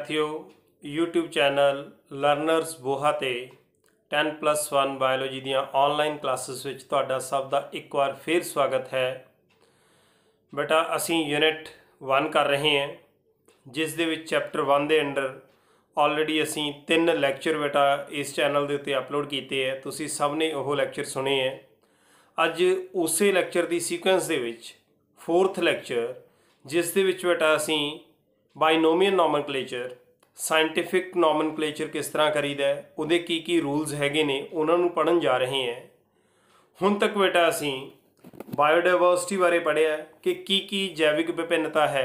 વિદ્યાર્થીઓ YouTube channel learners Boha ਤੇ 10+1 biology ਦੀਆਂ ਆਨਲਾਈਨ ਕਲਾਸਿਸ ਵਿੱਚ ਤੁਹਾਡਾ ਸਭ ਦਾ ਇੱਕ ਵਾਰ ਫੇਰ ਸਵਾਗਤ ਹੈ ਬੇਟਾ ਅਸੀਂ ਯੂਨਿਟ 1 ਕਰ ਰਹੇ ਹਾਂ ਜਿਸ ਦੇ ਵਿੱਚ ਚੈਪਟਰ 1 ਦੇ ਅੰਡਰ ਆਲਰੇਡੀ ਅਸੀਂ ਤਿੰਨ ਲੈਕਚਰ ਬੇਟਾ ਇਸ ਚੈਨਲ ਦੇ ਉੱਤੇ ਅਪਲੋਡ ਕੀਤੇ ਹੈ ਤੁਸੀਂ ਸਭ ਨੇ ਉਹ ਲੈਕਚਰ ਸੁਣੇ ਹੈ ਅੱਜ ਉਸੇ ਲੈਕਚਰ ਦੀ ਸੀਕੁਐਂਸ ਦੇ ਵਿੱਚ 4th ਲੈਕਚਰ ਜਿਸ ਦੇ ਵਿੱਚ ਬੇਟਾ ਅਸੀਂ ਬਾਇਨੋਮੀਅਲ ਨੋਮਨਕਲੇਚਰ ਸਾਇੰਟਿਫਿਕ ਨੋਮਨਕਲੇਚਰ ਕਿਸ ਤਰ੍ਹਾਂ ਕਰੀਦਾ ਹੈ ਉਹਦੇ ਕੀ ਕੀ ਰੂਲਸ ਹੈਗੇ ਨੇ ਉਹਨਾਂ ਨੂੰ ਪੜਨ ਜਾ ਰਹੇ ਹਾਂ ਹੁਣ ਤੱਕ ਬੇਟਾ ਅਸੀਂ ਬਾਇਓਡਾਇਵਰਸਿਟੀ ਬਾਰੇ ਪੜਿਆ ਕਿ ਕੀ ਕੀ ਜੈਵਿਕ ਵਿਭਿੰਨਤਾ ਹੈ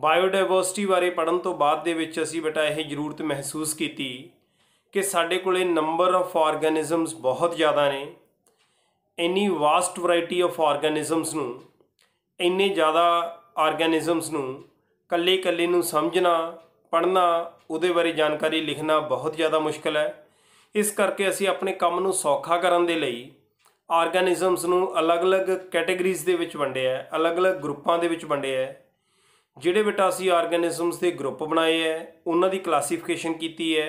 ਬਾਇਓਡਾਇਵਰਸਿਟੀ ਬਾਰੇ ਪੜਨ ਤੋਂ ਬਾਅਦ ਦੇ ਵਿੱਚ ਅਸੀਂ ਬੇਟਾ ਇਹ ਜ਼ਰੂਰਤ ਮਹਿਸੂਸ ਕੀਤੀ ਕਿ ਸਾਡੇ ਕੋਲੇ ਨੰਬਰ ਆਫ ਆਰਗੈਨਿਜ਼ਮਸ ਬਹੁਤ ਜ਼ਿਆਦਾ ਨੇ ਇੰਨੀ ਵਾਸਟ ਵੈਰਾਈਟੀ ਆਫ ਆਰਗੈਨਿਜ਼ਮਸ ਨੂੰ ਇੰਨੇ ਜ਼ਿਆਦਾ ਆਰਗੈਨਿਜ਼ਮਸ ਨੂੰ ਕੱਲੇ ਕੱਲੇ ਨੂੰ ਸਮਝਣਾ ਪੜਨਾ ਉਹਦੇ ਬਾਰੇ ਜਾਣਕਾਰੀ ਲਿਖਣਾ ਬਹੁਤ ਜ਼ਿਆਦਾ ਮੁਸ਼ਕਲ ਹੈ ਇਸ ਕਰਕੇ ਅਸੀਂ ਆਪਣੇ ਕੰਮ ਨੂੰ ਸੌਖਾ ਕਰਨ ਦੇ ਲਈ ਆਰਗੈਨਿਜ਼ਮਸ ਨੂੰ ਅਲੱਗ-ਅਲੱਗ ਕੈਟਾਗਰੀਜ਼ ਦੇ ਵਿੱਚ ਵੰਡਿਆ ਹੈ ਅਲੱਗ-ਅਲੱਗ ਗਰੁੱਪਾਂ ਦੇ ਵਿੱਚ ਵੰਡਿਆ ਹੈ ਜਿਹੜੇ ਬਟਾ ਅਸੀਂ ਆਰਗੈਨਿਜ਼ਮਸ ਦੇ ਗਰੁੱਪ ਬਣਾਏ ਹੈ ਉਹਨਾਂ ਦੀ ਕਲਾਸੀਫਿਕੇਸ਼ਨ ਕੀਤੀ ਹੈ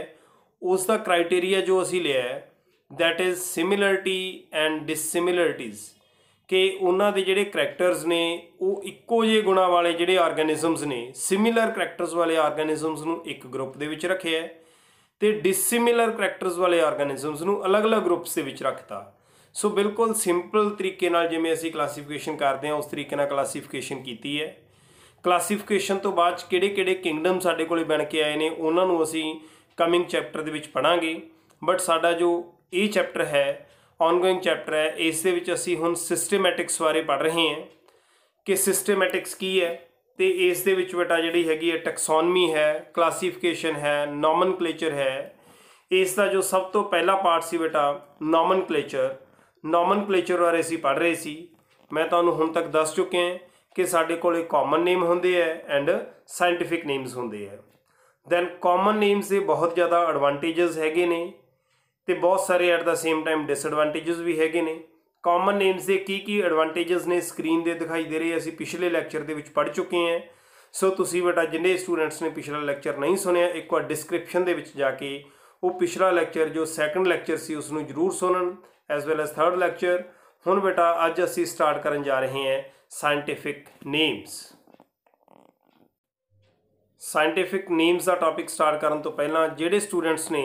ਉਸ ਦਾ ਕ੍ਰਾਈਟੇਰੀਆ ਜੋ ਅਸੀਂ ਲਿਆ ਹੈ that is similarity and dissimilarities ਕਿ ਉਹਨਾਂ ਦੇ ਜਿਹੜੇ ਕੈਰੈਕਟਰਸ ਨੇ ਉਹ ਇੱਕੋ ਜਿਹੇ ਗੁਣਾ ਵਾਲੇ ਜਿਹੜੇ ਆਰਗੇਨਿਜ਼ਮਸ ਨੇ ਸਿਮਿਲਰ ਕੈਰੈਕਟਰਸ ਵਾਲੇ ਆਰਗੇਨਿਜ਼ਮਸ ਨੂੰ ਇੱਕ ਗਰੁੱਪ ਦੇ ਵਿੱਚ ਰੱਖਿਆ ਤੇ ਡਿਸਿਮਿਲਰ ਕੈਰੈਕਟਰਸ ਵਾਲੇ ਆਰਗੇਨਿਜ਼ਮਸ ਨੂੰ ਅਲੱਗ-ਅਲੱਗ ਗਰੁੱਪਸ ਦੇ ਵਿੱਚ ਰੱਖਤਾ ਸੋ ਬਿਲਕੁਲ ਸਿੰਪਲ ਤਰੀਕੇ ਨਾਲ ਜਿਵੇਂ ਅਸੀਂ ਕਲਾਸੀਫਿਕੇਸ਼ਨ ਕਰਦੇ ਹਾਂ ਉਸ ਤਰੀਕੇ ਨਾਲ ਕਲਾਸੀਫਿਕੇਸ਼ਨ ਕੀਤੀ ਹੈ ਕਲਾਸੀਫਿਕੇਸ਼ਨ ਤੋਂ ਬਾਅਦ ਕਿਹੜੇ-ਕਿਹੜੇ ਕਿੰਗਡਮ ਸਾਡੇ ਕੋਲੇ ਬਣ ਕੇ ਆਏ ਨੇ ਉਹਨਾਂ ਨੂੰ ਅਸੀਂ ਕਮਿੰਗ ਚੈਪਟਰ ਦੇ ਵਿੱਚ ਪੜਾਂਗੇ ਬਟ ਸਾਡਾ ਜੋ ਇਹ ਚੈਪਟਰ ਹੈ ਆਨਗoing ਚੈਪਟਰ ਹੈ ਇਸ ਦੇ ਵਿੱਚ ਅਸੀਂ ਹੁਣ ਸਿਸਟਮੈਟਿਕਸ ਬਾਰੇ ਪੜ ਰਹੇ ਹਾਂ ਕਿ ਸਿਸਟਮੈਟਿਕਸ ਕੀ ਹੈ ਤੇ ਇਸ ਦੇ ਵਿੱਚ ਬਟਾ ਜਿਹੜੀ ਹੈਗੀ ਹੈ ਟੈਕਸੋਨਮੀ ਹੈ ਕਲਾਸੀਫਿਕੇਸ਼ਨ ਹੈ ਨੋਮਨਕਲੇਚਰ ਹੈ ਇਸ ਦਾ ਜੋ ਸਭ ਤੋਂ ਪਹਿਲਾ ਪਾਰਟ ਸੀ ਬਟਾ ਨੋਮਨਕਲੇਚਰ ਨੋਮਨਕਲੇਚਰ ਬਾਰੇ ਅਸੀਂ ਪੜ ਰਹੇ ਸੀ ਮੈਂ ਤੁਹਾਨੂੰ ਹੁਣ ਤੱਕ ਦੱਸ ਚੁੱਕਿਆ ਕਿ ਸਾਡੇ ਕੋਲੇ ਕਾਮਨ ਨੇਮ ਹੁੰਦੇ ਐ ਐਂਡ ਸਾਇੰਟਿਫਿਕ ਨੇਮਸ ਹੁੰਦੇ ਐ ਦੈਨ ਕਾਮਨ ਨੇਮਸ ਦੇ ਬਹੁਤ ਜ਼ਿਆਦਾ ਐਡਵਾਂਟੇਜਸ ਹੈਗੇ ਨੇ ਤੇ ਬਹੁਤ ਸਾਰੇ at the same time disadvantages ਵੀ ਹੈਗੇ ਨੇ ਕਾਮਨ ਨੇਮਸ ਦੇ ਕੀ ਕੀ ਐਡਵਾਂਟੇਜਸ ਨੇ ਸਕਰੀਨ ਦੇ ਦਿਖਾਈ ਦੇ ਰਹੇ ਅਸੀਂ ਪਿਛਲੇ ਲੈਕਚਰ ਦੇ ਵਿੱਚ ਪੜ ਚੁੱਕੇ ਹਾਂ ਸੋ ਤੁਸੀਂ ਬੇਟਾ ਜਿੰਨੇ ਸਟੂਡੈਂਟਸ ਨੇ ਪਿਛਲਾ ਲੈਕਚਰ ਨਹੀਂ ਸੁਣਿਆ ਇੱਕ ਵਾਰ ਡਿਸਕ੍ਰਿਪਸ਼ਨ ਦੇ ਵਿੱਚ ਜਾ ਕੇ ਉਹ ਪਿਛਲਾ ਲੈਕਚਰ ਜੋ ਸੈਕੰਡ ਲੈਕਚਰ ਸੀ ਉਸ ਨੂੰ ਜਰੂਰ ਸੁਣਨ as well as third lecture ਹੁਣ ਬੇਟਾ ਅੱਜ ਅਸੀਂ ਸਟਾਰਟ ਕਰਨ ਜਾ ਰਹੇ ਹਾਂ ਸਾਇੰਟਿਫਿਕ ਨੇਮਸ ਸਾਇੰਟਿਫਿਕ ਨੇਮਸ ਦਾ ਟਾਪਿਕ ਸਟਾਰਟ ਕਰਨ ਤੋਂ ਪਹਿਲਾਂ ਜਿਹੜੇ ਸਟੂਡੈਂਟਸ ਨੇ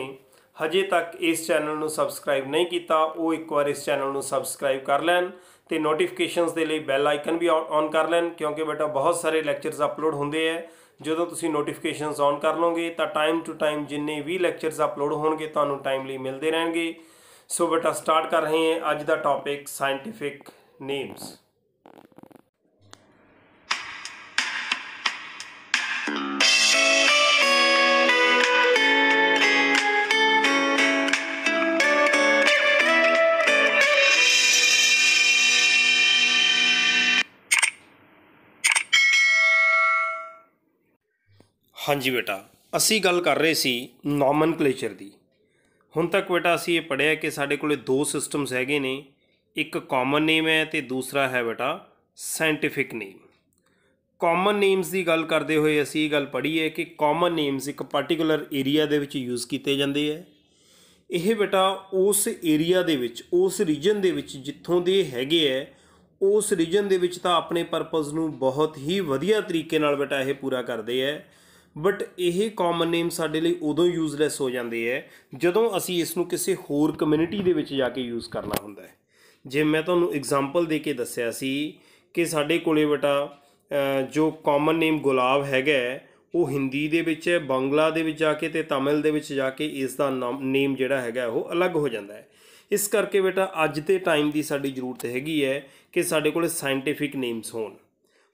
ਹਜੇ ਤੱਕ ਇਸ ਚੈਨਲ ਨੂੰ ਸਬਸਕ੍ਰਾਈਬ ਨਹੀਂ ਕੀਤਾ ਉਹ ਇੱਕ ਵਾਰ ਇਸ ਚੈਨਲ ਨੂੰ ਸਬਸਕ੍ਰਾਈਬ ਕਰ ਲੈਣ ਤੇ ਨੋਟੀਫਿਕੇਸ਼ਨਸ ਦੇ ਲਈ ਬੈਲ ਆਈਕਨ ਵੀ ਔਨ ਕਰ ਲੈਣ ਕਿਉਂਕਿ ਬੇਟਾ ਬਹੁਤ ਸਾਰੇ ਲੈਕਚਰਸ ਅਪਲੋਡ ਹੁੰਦੇ ਆ ਜਦੋਂ ਤੁਸੀਂ ਨੋਟੀਫਿਕੇਸ਼ਨਸ ਔਨ ਕਰ ਲਓਗੇ ਤਾਂ ਟਾਈਮ ਟੂ ਟਾਈਮ ਜਿੰਨੇ ਵੀ ਲੈਕਚਰਸ ਅਪਲੋਡ ਹੋਣਗੇ ਤੁਹਾਨੂੰ ਟਾਈਮਲੀ ਮਿਲਦੇ ਰਹਿਣਗੇ ਸੋ ਬੇਟਾ ਸਟਾਰਟ ਕਰ ਰਹੇ ਹਾਂ ਅੱਜ ਦਾ ਟੌਪਿਕ ਸਾਇੰਟਿਫਿਕ ਨੇਮਸ ਹਾਂਜੀ ਬੇਟਾ ਅਸੀਂ ਗੱਲ ਕਰ ਰਹੇ ਸੀ ਨੋਮਨਕਲੇਚਰ ਦੀ ਹੁਣ ਤੱਕ ਬੇਟਾ ਅਸੀਂ ਇਹ ਪੜਿਆ ਕਿ ਸਾਡੇ ਕੋਲੇ ਦੋ ਸਿਸਟਮਸ ਹੈਗੇ ਨੇ ਇੱਕ ਕਾਮਨ ਨੇਮ ਹੈ ਤੇ ਦੂਸਰਾ ਹੈ ਬੇਟਾ ਸਾਇੰਟਿਫਿਕ ਨੇਮ ਕਾਮਨ ਨੇਮਸ ਦੀ ਗੱਲ ਕਰਦੇ ਹੋਏ ਅਸੀਂ ਇਹ ਗੱਲ ਪੜ੍ਹੀ ਹੈ ਕਿ ਕਾਮਨ ਨੇਮਸ ਇੱਕ ਪਾਰਟਿਕੂਲਰ ਏਰੀਆ ਦੇ ਵਿੱਚ ਯੂਜ਼ ਕੀਤੇ ਜਾਂਦੇ ਹੈ ਇਹ ਬੇਟਾ ਉਸ ਏਰੀਆ ਦੇ ਵਿੱਚ ਉਸ ਰੀਜਨ ਦੇ ਵਿੱਚ ਜਿੱਥੋਂ ਦੇ ਹੈਗੇ ਹੈ ਉਸ ਰੀਜਨ ਦੇ ਵਿੱਚ ਤਾਂ ਆਪਣੇ ਪਰਪਸ ਨੂੰ ਬਹੁਤ ਹੀ ਵਧੀਆ ਤਰੀਕੇ ਨਾਲ ਬੇਟਾ ਇਹ ਪੂਰਾ ਕਰਦੇ ਹੈ ਬਟ ਇਹ ਕਾਮਨ ਨੇਮ ਸਾਡੇ ਲਈ ਉਦੋਂ ਯੂਸਲੈਸ ਹੋ ਜਾਂਦੇ ਐ ਜਦੋਂ ਅਸੀਂ ਇਸ ਨੂੰ ਕਿਸੇ ਹੋਰ ਕਮਿਊਨਿਟੀ ਦੇ ਵਿੱਚ ਜਾ ਕੇ ਯੂਜ਼ ਕਰਨਾ ਹੁੰਦਾ ਹੈ ਜੇ ਮੈਂ ਤੁਹਾਨੂੰ ਐਗਜ਼ਾਮਪਲ ਦੇ ਕੇ ਦੱਸਿਆ ਸੀ ਕਿ ਸਾਡੇ ਕੋਲੇ ਬਟਾ ਜੋ ਕਾਮਨ ਨੇਮ ਗੁਲਾਬ ਹੈਗਾ ਉਹ ਹਿੰਦੀ ਦੇ ਵਿੱਚ ਹੈ ਬੰਗਲਾ ਦੇ ਵਿੱਚ ਜਾ ਕੇ ਤੇ ਤਮਿਲ ਦੇ ਵਿੱਚ ਜਾ ਕੇ ਇਸ ਦਾ ਨੇਮ ਜਿਹੜਾ ਹੈਗਾ ਉਹ ਅਲੱਗ ਹੋ ਜਾਂਦਾ ਹੈ ਇਸ ਕਰਕੇ ਬੇਟਾ ਅੱਜ ਦੇ ਟਾਈਮ ਦੀ ਸਾਡੀ ਜ਼ਰੂਰਤ ਹੈਗੀ ਹੈ ਕਿ ਸਾਡੇ ਕੋਲੇ ਸਾਇੰਟਿਫਿਕ ਨੇਮਸ ਹੋਣ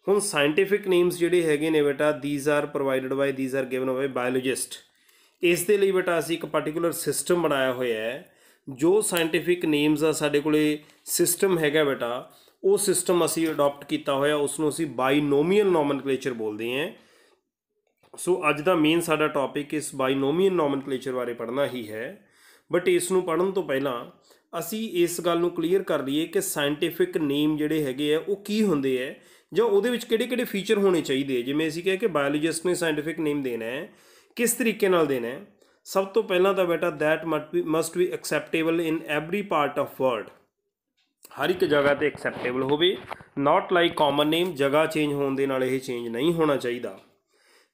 ਹੁਣ ਸਾਇੰਟਿਫਿਕ ਨੇਮਸ ਜਿਹੜੇ ਹੈਗੇ ਨੇ ਬੇਟਾ these are provided by these are given by biologist ਇਸ ਦੇ ਲਈ ਬੇਟਾ ਅਸੀਂ ਇੱਕ ਪਾਰਟਿਕੂਲਰ ਸਿਸਟਮ ਬਣਾਇਆ ਹੋਇਆ ਹੈ ਜੋ ਸਾਇੰਟਿਫਿਕ ਨੇਮਸ ਆ ਸਾਡੇ ਕੋਲੇ ਸਿਸਟਮ ਹੈਗਾ ਬੇਟਾ ਉਹ ਸਿਸਟਮ ਅਸੀਂ ਅਡਾਪਟ ਕੀਤਾ ਹੋਇਆ ਉਸ ਨੂੰ ਅਸੀਂ ਬਾਈਨੋਮੀਅਲ ਨੋਮਨਕਲੇਚਰ ਬੋਲਦੇ ਹਾਂ ਸੋ ਅੱਜ ਦਾ ਮੇਨ ਸਾਡਾ ਟੌਪਿਕ ਇਸ ਬਾਈਨੋਮੀਅਲ ਨੋਮਨਕਲੇਚਰ ਬਾਰੇ ਪੜ੍ਹਨਾ ਹੀ ਹੈ ਬਟ ਇਸ ਨੂੰ ਪੜਨ ਤੋਂ ਪਹਿਲਾਂ ਅਸੀਂ ਇਸ ਗੱਲ ਨੂੰ ਕਲੀਅਰ ਕਰ ਲਈਏ ਕਿ ਸਾਇੰਟਿਫਿਕ ਨੇਮ ਜਿਹੜੇ ਹੈਗੇ ਆ ਉਹ ਕੀ ਹੁੰਦੇ ਆ ਜਾਂ ਉਹਦੇ ਵਿੱਚ ਕਿਹੜੇ-ਕਿਹੜੇ ਫੀਚਰ ਹੋਣੇ ਚਾਹੀਦੇ ਜਿਵੇਂ ਅਸੀਂ ਕਹੇ ਕਿ ਬਾਇਓਲੋਜਿਸਟ ਨੇ ਸਾਇੰਟੀਫਿਕ ਨੇਮ ਦੇਣਾ ਹੈ ਕਿਸ ਤਰੀਕੇ ਨਾਲ ਦੇਣਾ ਹੈ ਸਭ ਤੋਂ ਪਹਿਲਾਂ ਤਾਂ ਬੇਟਾ that must be acceptable in every part of world ਹਰ ਇੱਕ ਜਗ੍ਹਾ ਤੇ ਐਕਸੈਪਟੇਬਲ ਹੋਵੇ ਨਾਟ ਲਾਈਕ ਕਾਮਨ ਨੇਮ ਜਗ੍ਹਾ ਚੇਂਜ ਹੋਣ ਦੇ ਨਾਲ ਇਹ ਚੇਂਜ ਨਹੀਂ ਹੋਣਾ ਚਾਹੀਦਾ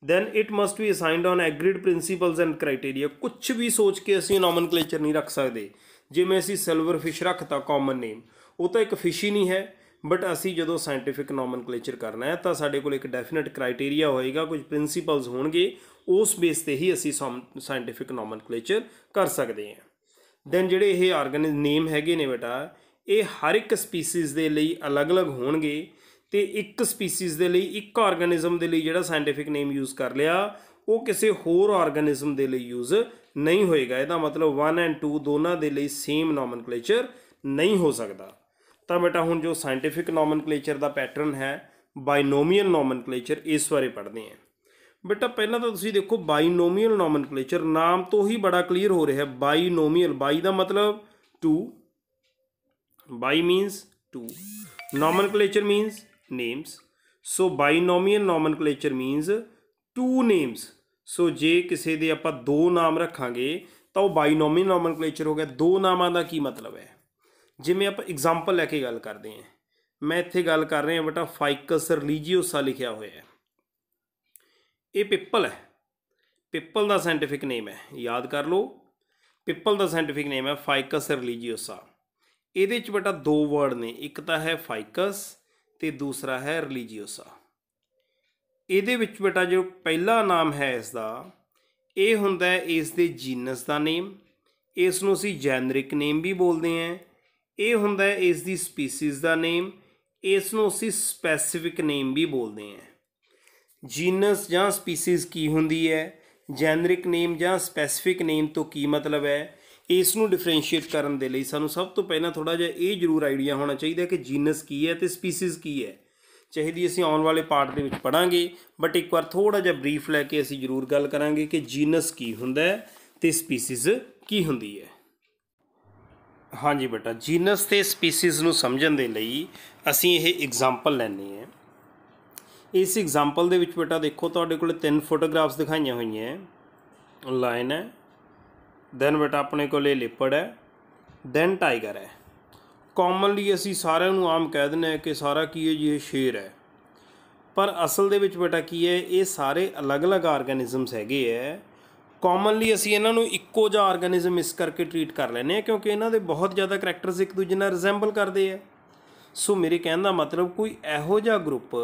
then it must be assigned on agreed principles and criteria ਕੁਝ ਵੀ ਸੋਚ ਕੇ ਅਸੀਂ ਨੋਮਨਕਲੇਚਰ ਨਹੀਂ ਰੱਖ ਸਕਦੇ ਜਿਵੇਂ ਅਸੀਂ ਸਿਲਵਰ ਫਿਸ਼ ਰੱਖਤਾ ਕਾਮਨ ਨੇਮ ਉਹ ਤਾਂ ਇੱਕ ਫਿਸ਼ ਹੀ ਨਹੀਂ ਹੈ ਬਟ ਅਸੀਂ ਜਦੋਂ ਸਾਇੰਟੀਫਿਕ ਨੋਮਨਕਲੇਚਰ ਕਰਨਾ ਹੈ ਤਾਂ ਸਾਡੇ ਕੋਲ ਇੱਕ ਡੈਫੀਨਿਟ ਕ੍ਰਾਈਟੇਰੀਆ ਹੋਏਗਾ ਕੁਝ ਪ੍ਰਿੰਸੀਪਲਸ ਹੋਣਗੇ ਉਸ ਬੇਸ ਤੇ ਹੀ ਅਸੀਂ ਸਾਇੰਟੀਫਿਕ ਨੋਮਨਕਲੇਚਰ ਕਰ ਸਕਦੇ ਹਾਂ ਦੈਨ ਜਿਹੜੇ ਇਹ ਆਰਗਨਿਜ਼ ਨੇਮ ਹੈਗੇ ਨੇ ਬੇਟਾ ਇਹ ਹਰ ਇੱਕ ਸਪੀਸੀਜ਼ ਦੇ ਲਈ ਅਲੱਗ-ਅਲੱਗ ਹੋਣਗੇ ਤੇ ਇੱਕ ਸਪੀਸੀਜ਼ ਦੇ ਲਈ ਇੱਕ ਆਰਗਨਿਜ਼ਮ ਦੇ ਲਈ ਜਿਹੜਾ ਸਾਇੰਟੀਫਿਕ ਨੇਮ ਯੂਜ਼ ਕਰ ਲਿਆ ਉਹ ਕਿਸੇ ਹੋਰ ਆਰਗਨਿਜ਼ਮ ਦੇ ਲਈ ਯੂਜ਼ ਨਹੀਂ ਹੋਏਗਾ ਇਹਦਾ ਮਤਲਬ 1 ਐਂਡ 2 ਦੋਨਾਂ ਦੇ ਲਈ ਸੇਮ ਨੋਮਨਕਲੇਚਰ ਨਹੀਂ ਹੋ ਸਕਦਾ ਤਾਂ ਬੇਟਾ ਹੁਣ ਜੋ ਸਾਇੰਟਿਫਿਕ ਨੋਮਨਕਲੇਚਰ ਦਾ ਪੈਟਰਨ ਹੈ ਬਾਇਨੋਮੀਅਲ ਨੋਮਨਕਲੇਚਰ ਇਸ ਬਾਰੇ ਪੜ੍ਹਦੇ ਆਂ ਬੇਟਾ ਪਹਿਲਾਂ ਤਾਂ ਤੁਸੀਂ ਦੇਖੋ ਬਾਇਨੋਮੀਅਲ ਨੋਮਨਕਲੇਚਰ ਨਾਮ ਤੋਂ ਹੀ ਬੜਾ ਕਲੀਅਰ ਹੋ ਰਿਹਾ ਹੈ ਬਾਇਨੋਮੀਅਲ ਬਾਈ ਦਾ ਮਤਲਬ 2 bi means 2 nomenclature means names so binomial nomenclature means 2 names so ਜੇ ਕਿਸੇ ਦੇ ਆਪਾਂ ਦੋ ਨਾਮ ਰੱਖਾਂਗੇ ਤਾਂ ਉਹ ਬਾਇਨੋਮੀਅਲ ਨੋਮਨਕਲੇਚਰ ਹੋ ਗਿਆ ਦੋ ਨਾਮਾਂ ਦਾ ਕੀ ਮਤਲਬ ਹੈ ਜਿਵੇਂ ਆਪਾਂ ਐਗਜ਼ਾਮਪਲ ਲੈ ਕੇ ਗੱਲ ਕਰਦੇ ਹਾਂ ਮੈਂ ਇੱਥੇ ਗੱਲ ਕਰ ਰਿਹਾ ਬਟਾ ਫਾਈਕਸ ਰਿਲੀਜੀਓਸਾ ਲਿਖਿਆ ਹੋਇਆ ਹੈ ਇਹ ਪਿੱਪਲ ਹੈ ਪਿੱਪਲ ਦਾ ਸਾਇੰਟਿਫਿਕ ਨੇਮ ਹੈ ਯਾਦ ਕਰ ਲਓ ਪਿੱਪਲ ਦਾ ਸਾਇੰਟਿਫਿਕ ਨੇਮ ਹੈ ਫਾਈਕਸ ਰਿਲੀਜੀਓਸਾ ਇਹਦੇ ਵਿੱਚ ਬਟਾ ਦੋ ਵਰਡ ਨੇ ਇੱਕ ਤਾਂ ਹੈ ਫਾਈਕਸ ਤੇ ਦੂਸਰਾ ਹੈ ਰਿਲੀਜੀਓਸਾ ਇਹਦੇ ਵਿੱਚ ਬਟਾ ਜੋ ਪਹਿਲਾ ਨਾਮ ਹੈ ਇਸ ਦਾ ਇਹ ਹੁੰਦਾ ਹੈ ਇਸ ਦੇ ਜੀਨਸ ਦਾ ਨੇਮ ਇਸ ਨੂੰ ਅਸੀਂ ਜੈਨਰਿਕ ਨੇਮ ਵੀ ਬੋਲਦੇ ਹਾਂ ਇਹ ਹੁੰਦਾ ਹੈ ਇਸ ਦੀ ਸਪੀਸੀਜ਼ ਦਾ ਨੇਮ ਇਸ ਨੂੰ ਅਸੀਂ ਸਪੈਸੀਫਿਕ ਨੇਮ ਵੀ ਬੋਲਦੇ ਹਾਂ ਜੀਨਸ ਜਾਂ ਸਪੀਸੀਜ਼ ਕੀ ਹੁੰਦੀ ਹੈ ਜੈਨਰਿਕ ਨੇਮ ਜਾਂ ਸਪੈਸੀਫਿਕ ਨੇਮ ਤੋਂ ਕੀ ਮਤਲਬ ਹੈ ਇਸ ਨੂੰ ਡਿਫਰੈਂਸ਼ੀਏਟ ਕਰਨ ਦੇ ਲਈ ਸਾਨੂੰ ਸਭ ਤੋਂ ਪਹਿਲਾਂ ਥੋੜਾ ਜਿਹਾ ਇਹ ਜ਼ਰੂਰ ਆਈਡੀਆ ਹੋਣਾ ਚਾਹੀਦਾ ਕਿ ਜੀਨਸ ਕੀ ਹੈ ਤੇ ਸਪੀਸੀਜ਼ ਕੀ ਹੈ ਚਾਹੀਦੀ ਅਸੀਂ ਆਉਣ ਵਾਲੇ ਪਾਰਟ ਦੇ ਵਿੱਚ ਪੜਾਂਗੇ ਬਟ ਇੱਕ ਵਾਰ ਥੋੜਾ ਜਿਹਾ ਬਰੀਫ ਲੈ ਕੇ ਅਸੀਂ ਜ਼ਰੂਰ ਗੱਲ ਕਰਾਂਗੇ ਕਿ ਜੀਨਸ ਕੀ ਹੁੰਦਾ ਹੈ ਤੇ ਸਪੀਸੀਜ਼ ਕੀ ਹੁੰਦੀ ਹੈ ਹਾਂਜੀ ਬੇਟਾ ਜੀਨਸ ਤੇ ਸਪੀਸੀਜ਼ ਨੂੰ ਸਮਝਣ ਦੇ ਲਈ ਅਸੀਂ ਇਹ ਐਗਜ਼ਾਮਪਲ ਲੈਣੀ ਹੈ ਇਸ ਐਗਜ਼ਾਮਪਲ ਦੇ ਵਿੱਚ ਬੇਟਾ ਦੇਖੋ ਤੁਹਾਡੇ ਕੋਲ ਤਿੰਨ ਫੋਟੋਗ੍ਰਾਫਸ ਦਿਖਾਈਆਂ ਹੋਈਆਂ ਹੈ ਲਾਇਨ ਹੈ ਦੈਨ ਬੇਟਾ ਆਪਣੇ ਕੋਲੇ ਲਿਪੜ ਹੈ ਦੈਨ ਟਾਈਗਰ ਹੈ ਕਾਮਨਲੀ ਅਸੀਂ ਸਾਰਿਆਂ ਨੂੰ ਆਮ ਕਹਿ ਦਿੰਦੇ ਆ ਕਿ ਸਾਰਾ ਕੀ ਹੈ ਜੀ ਇਹ ਸ਼ੇਰ ਹੈ ਪਰ ਅਸਲ ਦੇ ਵਿੱਚ ਬੇਟਾ ਕੀ ਹੈ ਇਹ ਸਾਰੇ ਅਲੱਗ-ਅਲੱਗ ਆਰਗੇਨਿਜ਼ਮਸ ਹੈਗੇ ਹੈ ਕਾਮਨਲੀ ਅਸੀਂ ਇਹਨਾਂ ਨੂੰ ਇੱਕੋ ਜਿਹਾ ਆਰਗੇਨਿਜ਼ਮ ਇਸ ਕਰਕੇ ਟ੍ਰੀਟ ਕਰ ਲੈਨੇ ਆ ਕਿਉਂਕਿ ਇਹਨਾਂ ਦੇ ਬਹੁਤ ਜ਼ਿਆਦਾ ਕੈਰੈਕਟਰਸ ਇੱਕ ਦੂਜੇ ਨਾਲ ਰਿਜ਼ੈਂਬਲ ਕਰਦੇ ਆ ਸੋ ਮੇਰੇ ਕਹਿਣ ਦਾ ਮਤਲਬ ਕੋਈ ਇਹੋ ਜਿਹਾ ਗਰੁੱਪ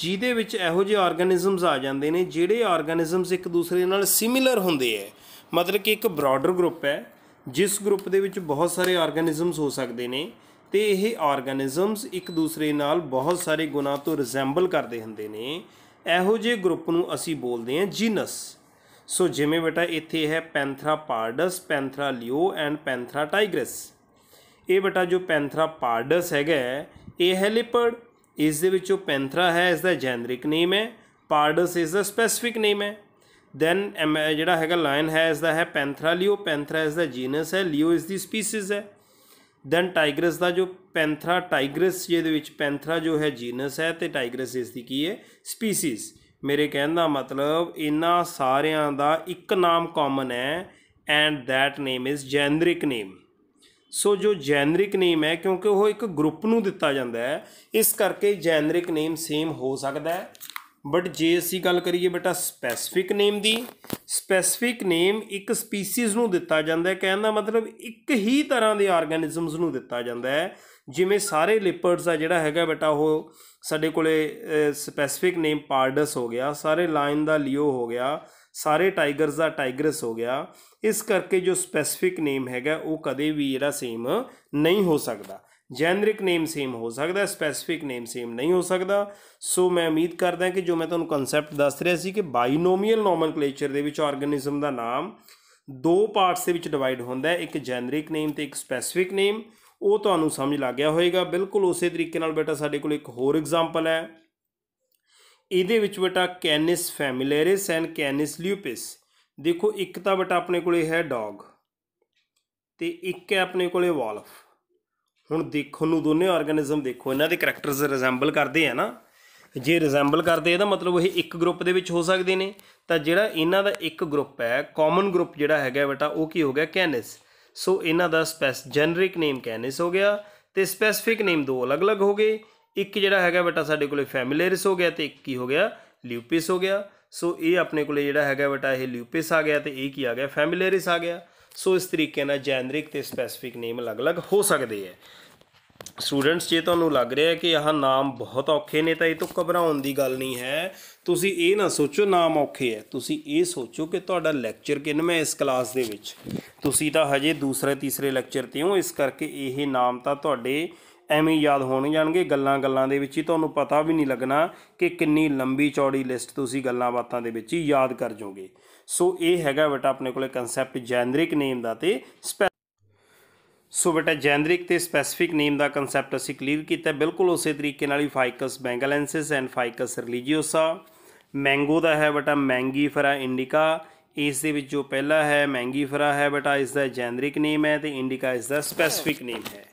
ਜਿਹਦੇ ਵਿੱਚ ਇਹੋ ਜਿਹੇ ਆਰਗੇਨਿਜ਼ਮਸ ਆ ਜਾਂਦੇ ਨੇ ਜਿਹੜੇ ਆਰਗੇਨਿਜ਼ਮਸ ਇੱਕ ਦੂਸਰੇ ਨਾਲ ਸਿਮਿਲਰ ਹੁੰਦੇ ਆ ਮਤਲਬ ਕਿ ਇੱਕ ਬ੍ਰਾਡਰ ਗਰੁੱਪ ਹੈ ਜਿਸ ਗਰੁੱਪ ਦੇ ਵਿੱਚ ਬਹੁਤ ਸਾਰੇ ਆਰਗੇਨਿਜ਼ਮਸ ਹੋ ਸਕਦੇ ਨੇ ਤੇ ਇਹ ਆਰਗੇਨਿਜ਼ਮਸ ਇੱਕ ਦੂਸਰੇ ਨਾਲ ਬਹੁਤ ਸਾਰੇ ਗੁਣਾਂ ਤੋਂ ਰਿਜ਼ੈਂਬਲ ਕਰਦੇ ਹੁੰਦੇ ਨੇ ਇਹੋ ਜਿਹੇ ਗਰੁੱਪ ਨੂੰ ਅਸੀਂ ਬੋਲਦੇ ਹਾਂ ਜੀਨਸ ਸੋ ਜਿਵੇਂ ਬੇਟਾ ਇੱਥੇ ਹੈ ਪੈਂਥਰਾ ਪਾਰਡਸ ਪੈਂਥਰਾ ਲਿਓ ਐਂਡ ਪੈਂਥਰਾ ਟਾਈਗਰਸ ਇਹ ਬੇਟਾ ਜੋ ਪੈਂਥਰਾ ਪਾਰਡਸ ਹੈਗਾ ਇਹ ਹੈ ਲਿਪਰਡ ਇਸ ਦੇ ਵਿੱਚੋਂ ਪੈਂਥਰਾ ਹੈ ਇਸ ਦਾ ਜੈਨਰਿਕ ਨੇਮ ਹੈ ਪਾਰਡਸ ਇਸ ਦਾ ਸਪੈਸਿਫਿਕ ਨੇਮ ਹੈ ਦੈਨ ਜਿਹੜਾ ਹੈਗਾ ਲਾਇਨ ਹੈ ਇਸ ਦਾ ਹੈ ਪੈਂਥਰਾ ਲਿਓ ਪੈਂਥਰਾ ਇਸ ਦਾ ਜੀਨਸ ਹੈ ਲਿਓ ਇਸ ਦੀ ਸਪੀਸੀਜ਼ ਹੈ ਦੈਨ ਟਾਈਗਰਸ ਦਾ ਜੋ ਪੈਂਥਰਾ ਟਾਈਗਰਸ ਜਿਹਦੇ ਵਿੱਚ ਪੈਂਥਰਾ ਜੋ ਹੈ ਜੀਨਸ ਹੈ ਤੇ ਟਾਈਗਰਸ ਇਸ ਦੀ ਕੀ ਹੈ ਸਪੀਸੀਜ਼ ਮੇਰੇ ਕਹਿਣ ਦਾ ਮਤਲਬ ਇਨ੍ਹਾਂ ਸਾਰਿਆਂ ਦਾ ਇੱਕ ਨਾਮ ਕਾਮਨ ਹੈ and that name is generic name so ਜੋ ਜੈਨਰਿਕ ਨੇਮ ਹੈ ਕਿਉਂਕਿ ਉਹ ਇੱਕ ਗਰੁੱਪ ਨੂੰ ਦਿੱਤਾ ਜਾਂਦਾ ਹੈ ਇਸ ਕਰਕੇ ਜੈਨਰਿਕ ਨੇਮ ਸੇਮ ਹੋ ਸਕਦਾ ਹੈ ਬਟ ਜੇ ਅਸੀਂ ਗੱਲ ਕਰੀਏ ਬੇਟਾ ਸਪੈਸੀਫਿਕ ਨੇਮ ਦੀ ਸਪੈਸੀਫਿਕ ਨੇਮ ਇੱਕ ਸਪੀਸੀਜ਼ ਨੂੰ ਦਿੱਤਾ ਜਾਂਦਾ ਹੈ ਕਹਿਣ ਦਾ ਮਤਲਬ ਇੱਕ ਹੀ ਤਰ੍ਹਾਂ ਦੇ ਆਰਗੇਨਿਜ਼ਮਸ ਨੂੰ ਦਿੱਤਾ ਜਾਂਦਾ ਹੈ ਜਿਵੇਂ ਸਾਰੇ ਲਿਪਰਡਸ ਆ ਜਿਹੜਾ ਹੈਗਾ ਬੇਟਾ ਉਹ ਸਾਡੇ ਕੋਲੇ ਸਪੈਸਿਫਿਕ ਨੇਮ ਪਾਰਡਸ ਹੋ ਗਿਆ ਸਾਰੇ ਲਾਇਨ ਦਾ ਲਿਓ ਹੋ ਗਿਆ ਸਾਰੇ ਟਾਈਗਰਸ ਦਾ ਟਾਈਗਰਸ ਹੋ ਗਿਆ ਇਸ ਕਰਕੇ ਜੋ ਸਪੈਸਿਫਿਕ ਨੇਮ ਹੈਗਾ ਉਹ ਕਦੇ ਵੀ ਜਿਹੜਾ ਸੇਮ ਨਹੀਂ ਹੋ ਸਕਦਾ ਜੈਨਰਿਕ ਨੇਮ ਸੇਮ ਹੋ ਸਕਦਾ ਸਪੈਸਿਫਿਕ ਨੇਮ ਸੇਮ ਨਹੀਂ ਹੋ ਸਕਦਾ ਸੋ ਮੈਂ ਉਮੀਦ ਕਰਦਾ ਕਿ ਜੋ ਮੈਂ ਤੁਹਾਨੂੰ ਕਨਸੈਪਟ ਦੱਸ ਰਿਹਾ ਸੀ ਕਿ ਬਾਈਨੋਮੀਅਲ ਨੋਮਨਕਲੇਚਰ ਦੇ ਵਿੱਚ ਆਰਗੇਨਿਜ਼ਮ ਦਾ ਨਾਮ ਦੋ ਪਾਰਟਸ ਦੇ ਵਿੱਚ ਡਿਵਾਈਡ ਹੁੰਦਾ ਹੈ ਇੱਕ ਜੈਨਰਿਕ ਨੇਮ ਤੇ ਇੱਕ ਸਪੈਸਿਫਿਕ ਨੇਮ ਉਹ ਤੁਹਾਨੂੰ ਸਮਝ ਲੱਗ ਗਿਆ ਹੋਵੇਗਾ ਬਿਲਕੁਲ ਉਸੇ ਤਰੀਕੇ ਨਾਲ ਬੇਟਾ ਸਾਡੇ ਕੋਲ ਇੱਕ ਹੋਰ ਐਗਜ਼ਾਮਪਲ ਹੈ ਇਹਦੇ ਵਿੱਚ ਬੇਟਾ ਕੈਨਿਸ ਫੈਮਿਲੇਰਿਸ ਐਂਡ ਕੈਨਿਸ ਲਿਊਪਿਸ ਦੇਖੋ ਇੱਕ ਤਾਂ ਬੇਟਾ ਆਪਣੇ ਕੋਲੇ ਹੈ ਡੌਗ ਤੇ ਇੱਕ ਹੈ ਆਪਣੇ ਕੋਲੇ ਵਾਲਫ ਹੁਣ ਦੇਖਣ ਨੂੰ ਦੋਨੇ ਆਰਗੇਨਿਜ਼ਮ ਦੇਖੋ ਇਹਨਾਂ ਦੇ ਕੈਰੈਕਟਰਸ ਰਿਜ਼ੈਂਬਲ ਕਰਦੇ ਆ ਨਾ ਜੇ ਰਿਜ਼ੈਂਬਲ ਕਰਦੇ ਇਹਦਾ ਮਤਲਬ ਇਹ ਇੱਕ ਗਰੁੱਪ ਦੇ ਵਿੱਚ ਹੋ ਸਕਦੇ ਨੇ ਤਾਂ ਜਿਹੜਾ ਇਹਨਾਂ ਦਾ ਇੱਕ ਗਰੁੱਪ ਹੈ ਕਾਮਨ ਗਰੁੱਪ ਜਿਹੜਾ ਹੈਗਾ ਬੇਟਾ ਉਹ ਕੀ ਹੋ ਗਿਆ ਕੈਨਿਸ ਸੋ ਇਹਨਾਂ ਦਾ ਸਪੈਸ ਜਨਰਿਕ ਨੇਮ ਕੈਨਿਸ ਹੋ ਗਿਆ ਤੇ ਸਪੈਸਿਫਿਕ ਨੇਮ ਦੋ ਅਲੱਗ-ਅਲੱਗ ਹੋ ਗਏ ਇੱਕ ਜਿਹੜਾ ਹੈਗਾ ਬੇਟਾ ਸਾਡੇ ਕੋਲੇ ਫੈਮਿਲੇਰਿਸ ਹੋ ਗਿਆ ਤੇ ਇੱਕ ਕੀ ਹੋ ਗਿਆ ਲਿਊਪਿਸ ਹੋ ਗਿਆ ਸੋ ਇਹ ਆਪਣੇ ਕੋਲੇ ਜਿਹੜਾ ਹੈਗਾ ਬੇਟਾ ਇਹ ਲਿਊਪਿਸ ਆ ਗਿਆ ਤੇ ਇਹ ਕੀ ਆ ਗਿਆ ਫੈਮਿਲੇਰਿਸ ਆ ਗਿਆ ਸੋ ਇਸ ਤਰੀਕੇ ਨਾਲ ਜਨਰਿਕ ਤੇ ਸਪੈਸਿਫਿਕ ਨੇਮ ਅਲੱਗ-ਅਲੱਗ ਹੋ ਸਕਦੇ ਆ ਸਟੂਡੈਂਟਸ ਜੇ ਤੁਹਾਨੂੰ ਲੱਗ ਰਿਹਾ ਹੈ ਕਿ ਆਹ ਨਾਮ ਬਹੁਤ ਔਖੇ ਨੇ ਤਾਂ ਇਹ ਤੋਂ ਘਬਰਾਉਣ ਦੀ ਗੱਲ ਨਹੀਂ ਹੈ ਤੁਸੀਂ ਇਹ ਨਾ ਸੋਚੋ ਨਾਮ ਔਖੇ ਹੈ ਤੁਸੀਂ ਇਹ ਸੋਚੋ ਕਿ ਤੁਹਾਡਾ ਲੈਕਚਰ ਕਿੰਨਾ ਇਸ ਕਲਾਸ ਦੇ ਵਿੱਚ ਤੁਸੀਂ ਤਾਂ ਹਜੇ ਦੂਸਰੇ ਤੀਸਰੇ ਲੈਕਚਰ ਤੇ ਹੋ ਇਸ ਕਰਕੇ ਇਹ ਨਾਮ ਤਾਂ ਤੁਹਾਡੇ ਐਵੇਂ ਯਾਦ ਹੋਣ ਜਾਣਗੇ ਗੱਲਾਂ ਗੱਲਾਂ ਦੇ ਵਿੱਚ ਹੀ ਤੁਹਾਨੂੰ ਪਤਾ ਵੀ ਨਹੀਂ ਲੱਗਣਾ ਕਿ ਕਿੰਨੀ ਲੰਬੀ ਚੌੜੀ ਲਿਸਟ ਤੁਸੀਂ ਗੱਲਾਂ ਬਾਤਾਂ ਦੇ ਵਿੱਚ ਹੀ ਯਾਦ ਕਰ ਜਾਓਗੇ ਸੋ ਇਹ ਹੈਗਾ ਬੇਟਾ ਆਪਣੇ ਕੋਲੇ ਕਨਸੈਪਟ ਜੈਨਰਿਕ ਨੇਮ ਦਾ ਤੇ ਸੋ ਬੇਟਾ ਜੈਨਰਿਕ ਤੇ ਸਪੈਸਿਫਿਕ ਨੇਮ ਦਾ ਕਨਸੈਪਟ ਅਸੀਂ ਕਲੀਅਰ ਕੀਤਾ ਬਿਲਕੁਲ ਉਸੇ ਤਰੀਕੇ ਨਾਲ ਹੀ ਫਾਈਕਸ ਬੈਂਗਾਲੈਂਸਿਸ ਐਂਡ ਫਾਈਕਸ ਰਿਲੀਜੀਓਸਾ ਮੈਂਗੋ ਦਾ ਹੈ ਬੇਟਾ ਮੈਂਗੀਫਰਾ ਇੰਡੀਕਾ ਇਸ ਦੇ ਵਿੱਚ ਜੋ ਪਹਿਲਾ ਹੈ ਮੈਂਗੀਫਰਾ ਹੈ ਬੇਟਾ ਇਸ ਦਾ ਜੈਨਰਿਕ ਨੇਮ ਹੈ ਤੇ ਇੰਡੀਕਾ ਇਸ ਦਾ ਸਪੈਸਿਫਿਕ ਨੇਮ ਹੈ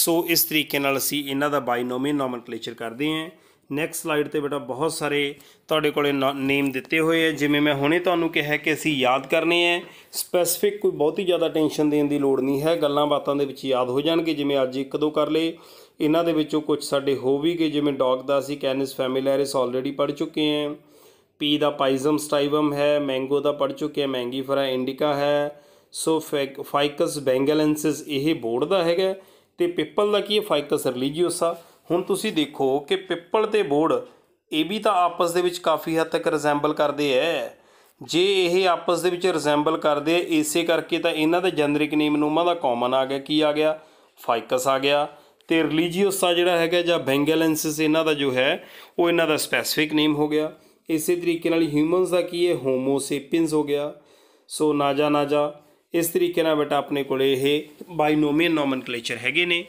ਸੋ ਇਸ ਤਰੀਕੇ ਨਾਲ ਅਸੀਂ ਇਹਨਾਂ ਦਾ ਬਾਈਨੋਮੀਅਲ ਨੋਮਨਕਲੇਚਰ ਕਰਦੇ ਹਾਂ ਨੈਕਸਟ ਸਲਾਈਡ ਤੇ ਬੇਟਾ ਬਹੁਤ ਸਾਰੇ ਤੁਹਾਡੇ ਕੋਲੇ ਨੇਮ ਦਿੱਤੇ ਹੋਏ ਆ ਜਿਵੇਂ ਮੈਂ ਹੁਣੇ ਤੁਹਾਨੂੰ ਕਿਹਾ ਕਿ ਅਸੀਂ ਯਾਦ ਕਰਨੇ ਆ ਸਪੈਸਿਫਿਕ ਕੋਈ ਬਹੁਤੀ ਜ਼ਿਆਦਾ ਟੈਨਸ਼ਨ ਦੇਣ ਦੀ ਲੋੜ ਨਹੀਂ ਹੈ ਗੱਲਾਂ ਬਾਤਾਂ ਦੇ ਵਿੱਚ ਯਾਦ ਹੋ ਜਾਣਗੇ ਜਿਵੇਂ ਅੱਜ ਇੱਕ ਦੋ ਕਰ ਲਏ ਇਹਨਾਂ ਦੇ ਵਿੱਚੋਂ ਕੁਝ ਸਾਡੇ ਹੋ ਵੀ ਗਏ ਜਿਵੇਂ ਡੌਗ ਦਾ ਅਸੀਂ ਕੈਨਿਸ ਫੈਮਿਲੈਰਿਸ ਆਲਰੇਡੀ ਪੜ ਚੁੱਕੇ ਆ ਪੀ ਦਾ ਪਾਈਜ਼ਮ ਸਟਾਈਵਮ ਹੈ ਮੈਂਗੋ ਦਾ ਪੜ ਚੁੱਕੇ ਆ ਫਰਾ ਇੰਡੀਕਾ ਹੈ ਸੋ ਫਾਈਕਸ ਬੈਂਗਲੈਂਸਿਸ ਇਹ ਬੋਰਡ ਦਾ ਹੈਗਾ ਤੇ ਪਿੱਪਲ ਦਾ ਕੀ ਹੈ ਫਾਈਕਸ ਰਿਲੀਜੀਓਸਾ ਹੁਣ ਤੁਸੀਂ ਦੇਖੋ ਕਿ ਪਿੱਪਲ ਤੇ ਬੋੜ ਇਹ ਵੀ ਤਾਂ ਆਪਸ ਦੇ ਵਿੱਚ ਕਾਫੀ ਹੱਦ ਤੱਕ ਰਿਜ਼ੈਂਬਲ ਕਰਦੇ ਐ ਜੇ ਇਹ ਆਪਸ ਦੇ ਵਿੱਚ ਰਿਜ਼ੈਂਬਲ ਕਰਦੇ ਐ ਇਸੇ ਕਰਕੇ ਤਾਂ ਇਹਨਾਂ ਦੇ ਜਨਰਿਕ ਨੇਮ ਉਹਨਾਂ ਦਾ ਕਾਮਨ ਆ ਗਿਆ ਕੀ ਆ ਗਿਆ ਫਾਈਕਸ ਆ ਗਿਆ ਤੇ ਰਿਲੀਜੀਅਸ ਆ ਜਿਹੜਾ ਹੈਗਾ ਜਾਂ ਬੈਂਗਲੈਂਸਿਸ ਇਹਨਾਂ ਦਾ ਜੋ ਹੈ ਉਹ ਇਹਨਾਂ ਦਾ ਸਪੈਸੀਫਿਕ ਨੇਮ ਹੋ ਗਿਆ ਇਸੇ ਤਰੀਕੇ ਨਾਲ ਹਿਊਮਨਸ ਦਾ ਕੀ ਹੈ ਹੋਮੋ ਸੇਪੀਅਨਸ ਹੋ ਗਿਆ ਸੋ ਨਾ ਜਾ ਨਾ ਜਾ ਇਸ ਤਰੀਕੇ ਨਾਲ ਬੇਟਾ ਆਪਣੇ ਕੋਲੇ ਇਹ ਬਾਈਨੋਮੀਅਲ ਨੋਮਨਕਲੇਚਰ ਹੈਗੇ ਨੇ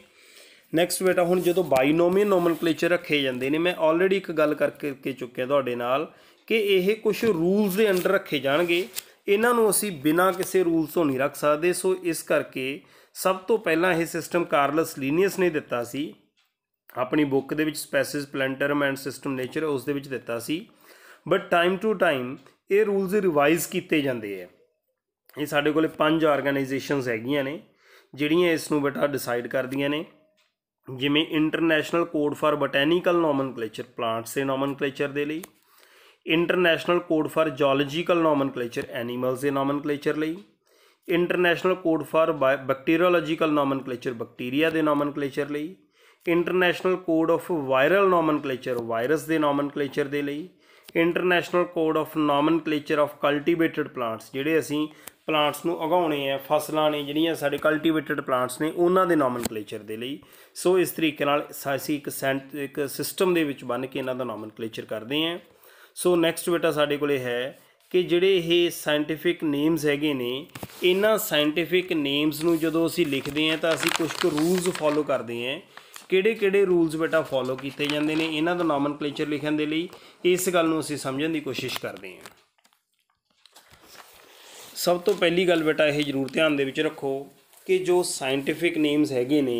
ਨੈਕਸਟ ਬੇਟਾ ਹੁਣ ਜਦੋਂ ਬਾਈਨੋਮੀਅਲ ਨੋਮਨਕਲੇਚਰ ਰੱਖੇ ਜਾਂਦੇ ਨੇ ਮੈਂ ਆਲਰੇਡੀ ਇੱਕ ਗੱਲ ਕਰਕੇ ਕੇ ਚੁੱਕਿਆ ਤੁਹਾਡੇ ਨਾਲ ਕਿ ਇਹ ਕੁਝ ਰੂਲਸ ਦੇ ਅੰਡਰ ਰੱਖੇ ਜਾਣਗੇ ਇਹਨਾਂ ਨੂੰ ਅਸੀਂ ਬਿਨਾਂ ਕਿਸੇ ਰੂਲਸ ਤੋਂ ਨਹੀਂ ਰੱਖ ਸਕਦੇ ਸੋ ਇਸ ਕਰਕੇ ਸਭ ਤੋਂ ਪਹਿਲਾਂ ਇਹ ਸਿਸਟਮ ਕਾਰਲਸ ਲੀਨੀਅਸ ਨੇ ਦਿੱਤਾ ਸੀ ਆਪਣੀ ਬੁੱਕ ਦੇ ਵਿੱਚ Species Plantarum and Systema Naturae ਉਸ ਦੇ ਵਿੱਚ ਦਿੱਤਾ ਸੀ ਬਟ ਟਾਈਮ ਟੂ ਟਾਈਮ ਇਹ ਰੂਲਸ ਰਿਵਾਈਜ਼ ਕੀਤੇ ਜਾਂਦੇ ਆ ਇਹ ਸਾਡੇ ਕੋਲੇ ਪੰਜ ਆਰਗੇਨਾਈਜੇਸ਼ਨਸ ਹੈਗੀਆਂ ਨੇ ਜਿਹੜੀਆਂ ਇਸ ਨੂੰ ਬੇਟਾ ਡਿਸਾਈਡ ਕਰਦੀਆਂ ਨੇ ਜਿਵੇਂ international code for botanical nomenclature plants ਦੇ ਨੋਮਨਕਲੇਚਰ ਦੇ ਲਈ international code for zoological nomenclature animals ਦੇ ਨੋਮਨਕਲੇਚਰ ਲਈ international code for bacteriological nomenclature bacteria ਦੇ ਨੋਮਨਕਲੇਚਰ ਲਈ international code of viral nomenclature virus ਦੇ ਨੋਮਨਕਲੇਚਰ ਦੇ ਲਈ international code of nomenclature of cultivated plants ਜਿਹੜੇ ਅਸੀਂ ਪਲਾਂਟਸ ਨੂੰ ਉਗਾਉਣੇ ਆ ਫਸਲਾਂ ਨੇ ਜਿਹੜੀਆਂ ਸਾਡੇ ਕਲਟੀਵੇਟਡ ਪਲਾਂਟਸ ਨੇ ਉਹਨਾਂ ਦੇ ਨੋਮਨਕਲੇਚਰ ਦੇ ਲਈ ਸੋ ਇਸ ਤਰੀਕੇ ਨਾਲ ਅਸੀਂ ਇੱਕ ਸੈਂਟ ਇੱਕ ਸਿਸਟਮ ਦੇ ਵਿੱਚ ਬਣ ਕੇ ਇਹਨਾਂ ਦਾ ਨੋਮਨਕਲੇਚਰ ਕਰਦੇ ਆ ਸੋ ਨੈਕਸਟ ਬੇਟਾ ਸਾਡੇ ਕੋਲੇ ਹੈ ਕਿ ਜਿਹੜੇ ਇਹ ਸਾਇੰਟਿਫਿਕ ਨੇਮਸ ਹੈਗੇ ਨੇ ਇਹਨਾਂ ਸਾਇੰਟਿਫਿਕ ਨੇਮਸ ਨੂੰ ਜਦੋਂ ਅਸੀਂ ਲਿਖਦੇ ਆ ਤਾਂ ਅਸੀਂ ਕੁਝ ਕੁ ਰੂਲਸ ਫੋਲੋ ਕਰਦੇ ਆ ਕਿਹੜੇ ਕਿਹੜੇ ਰੂਲਸ ਬੇਟਾ ਫੋਲੋ ਕੀਤੇ ਜਾਂਦੇ ਨੇ ਇਹਨਾਂ ਦਾ ਨੋਮਨਕਲੇਚਰ ਲਿਖਣ ਦੇ ਲਈ ਇਸ ਗੱਲ ਨੂੰ ਅਸੀਂ ਸਮਝਣ ਦੀ ਕੋਸ਼ਿਸ਼ ਕਰਦੇ ਆ ਸਭ ਤੋਂ ਪਹਿਲੀ ਗੱਲ ਬੇਟਾ ਇਹ ਜ਼ਰੂਰ ਧਿਆਨ ਦੇ ਵਿੱਚ ਰੱਖੋ ਕਿ ਜੋ ਸਾਇੰਟੀਫਿਕ ਨੇਮਸ ਹੈਗੇ ਨੇ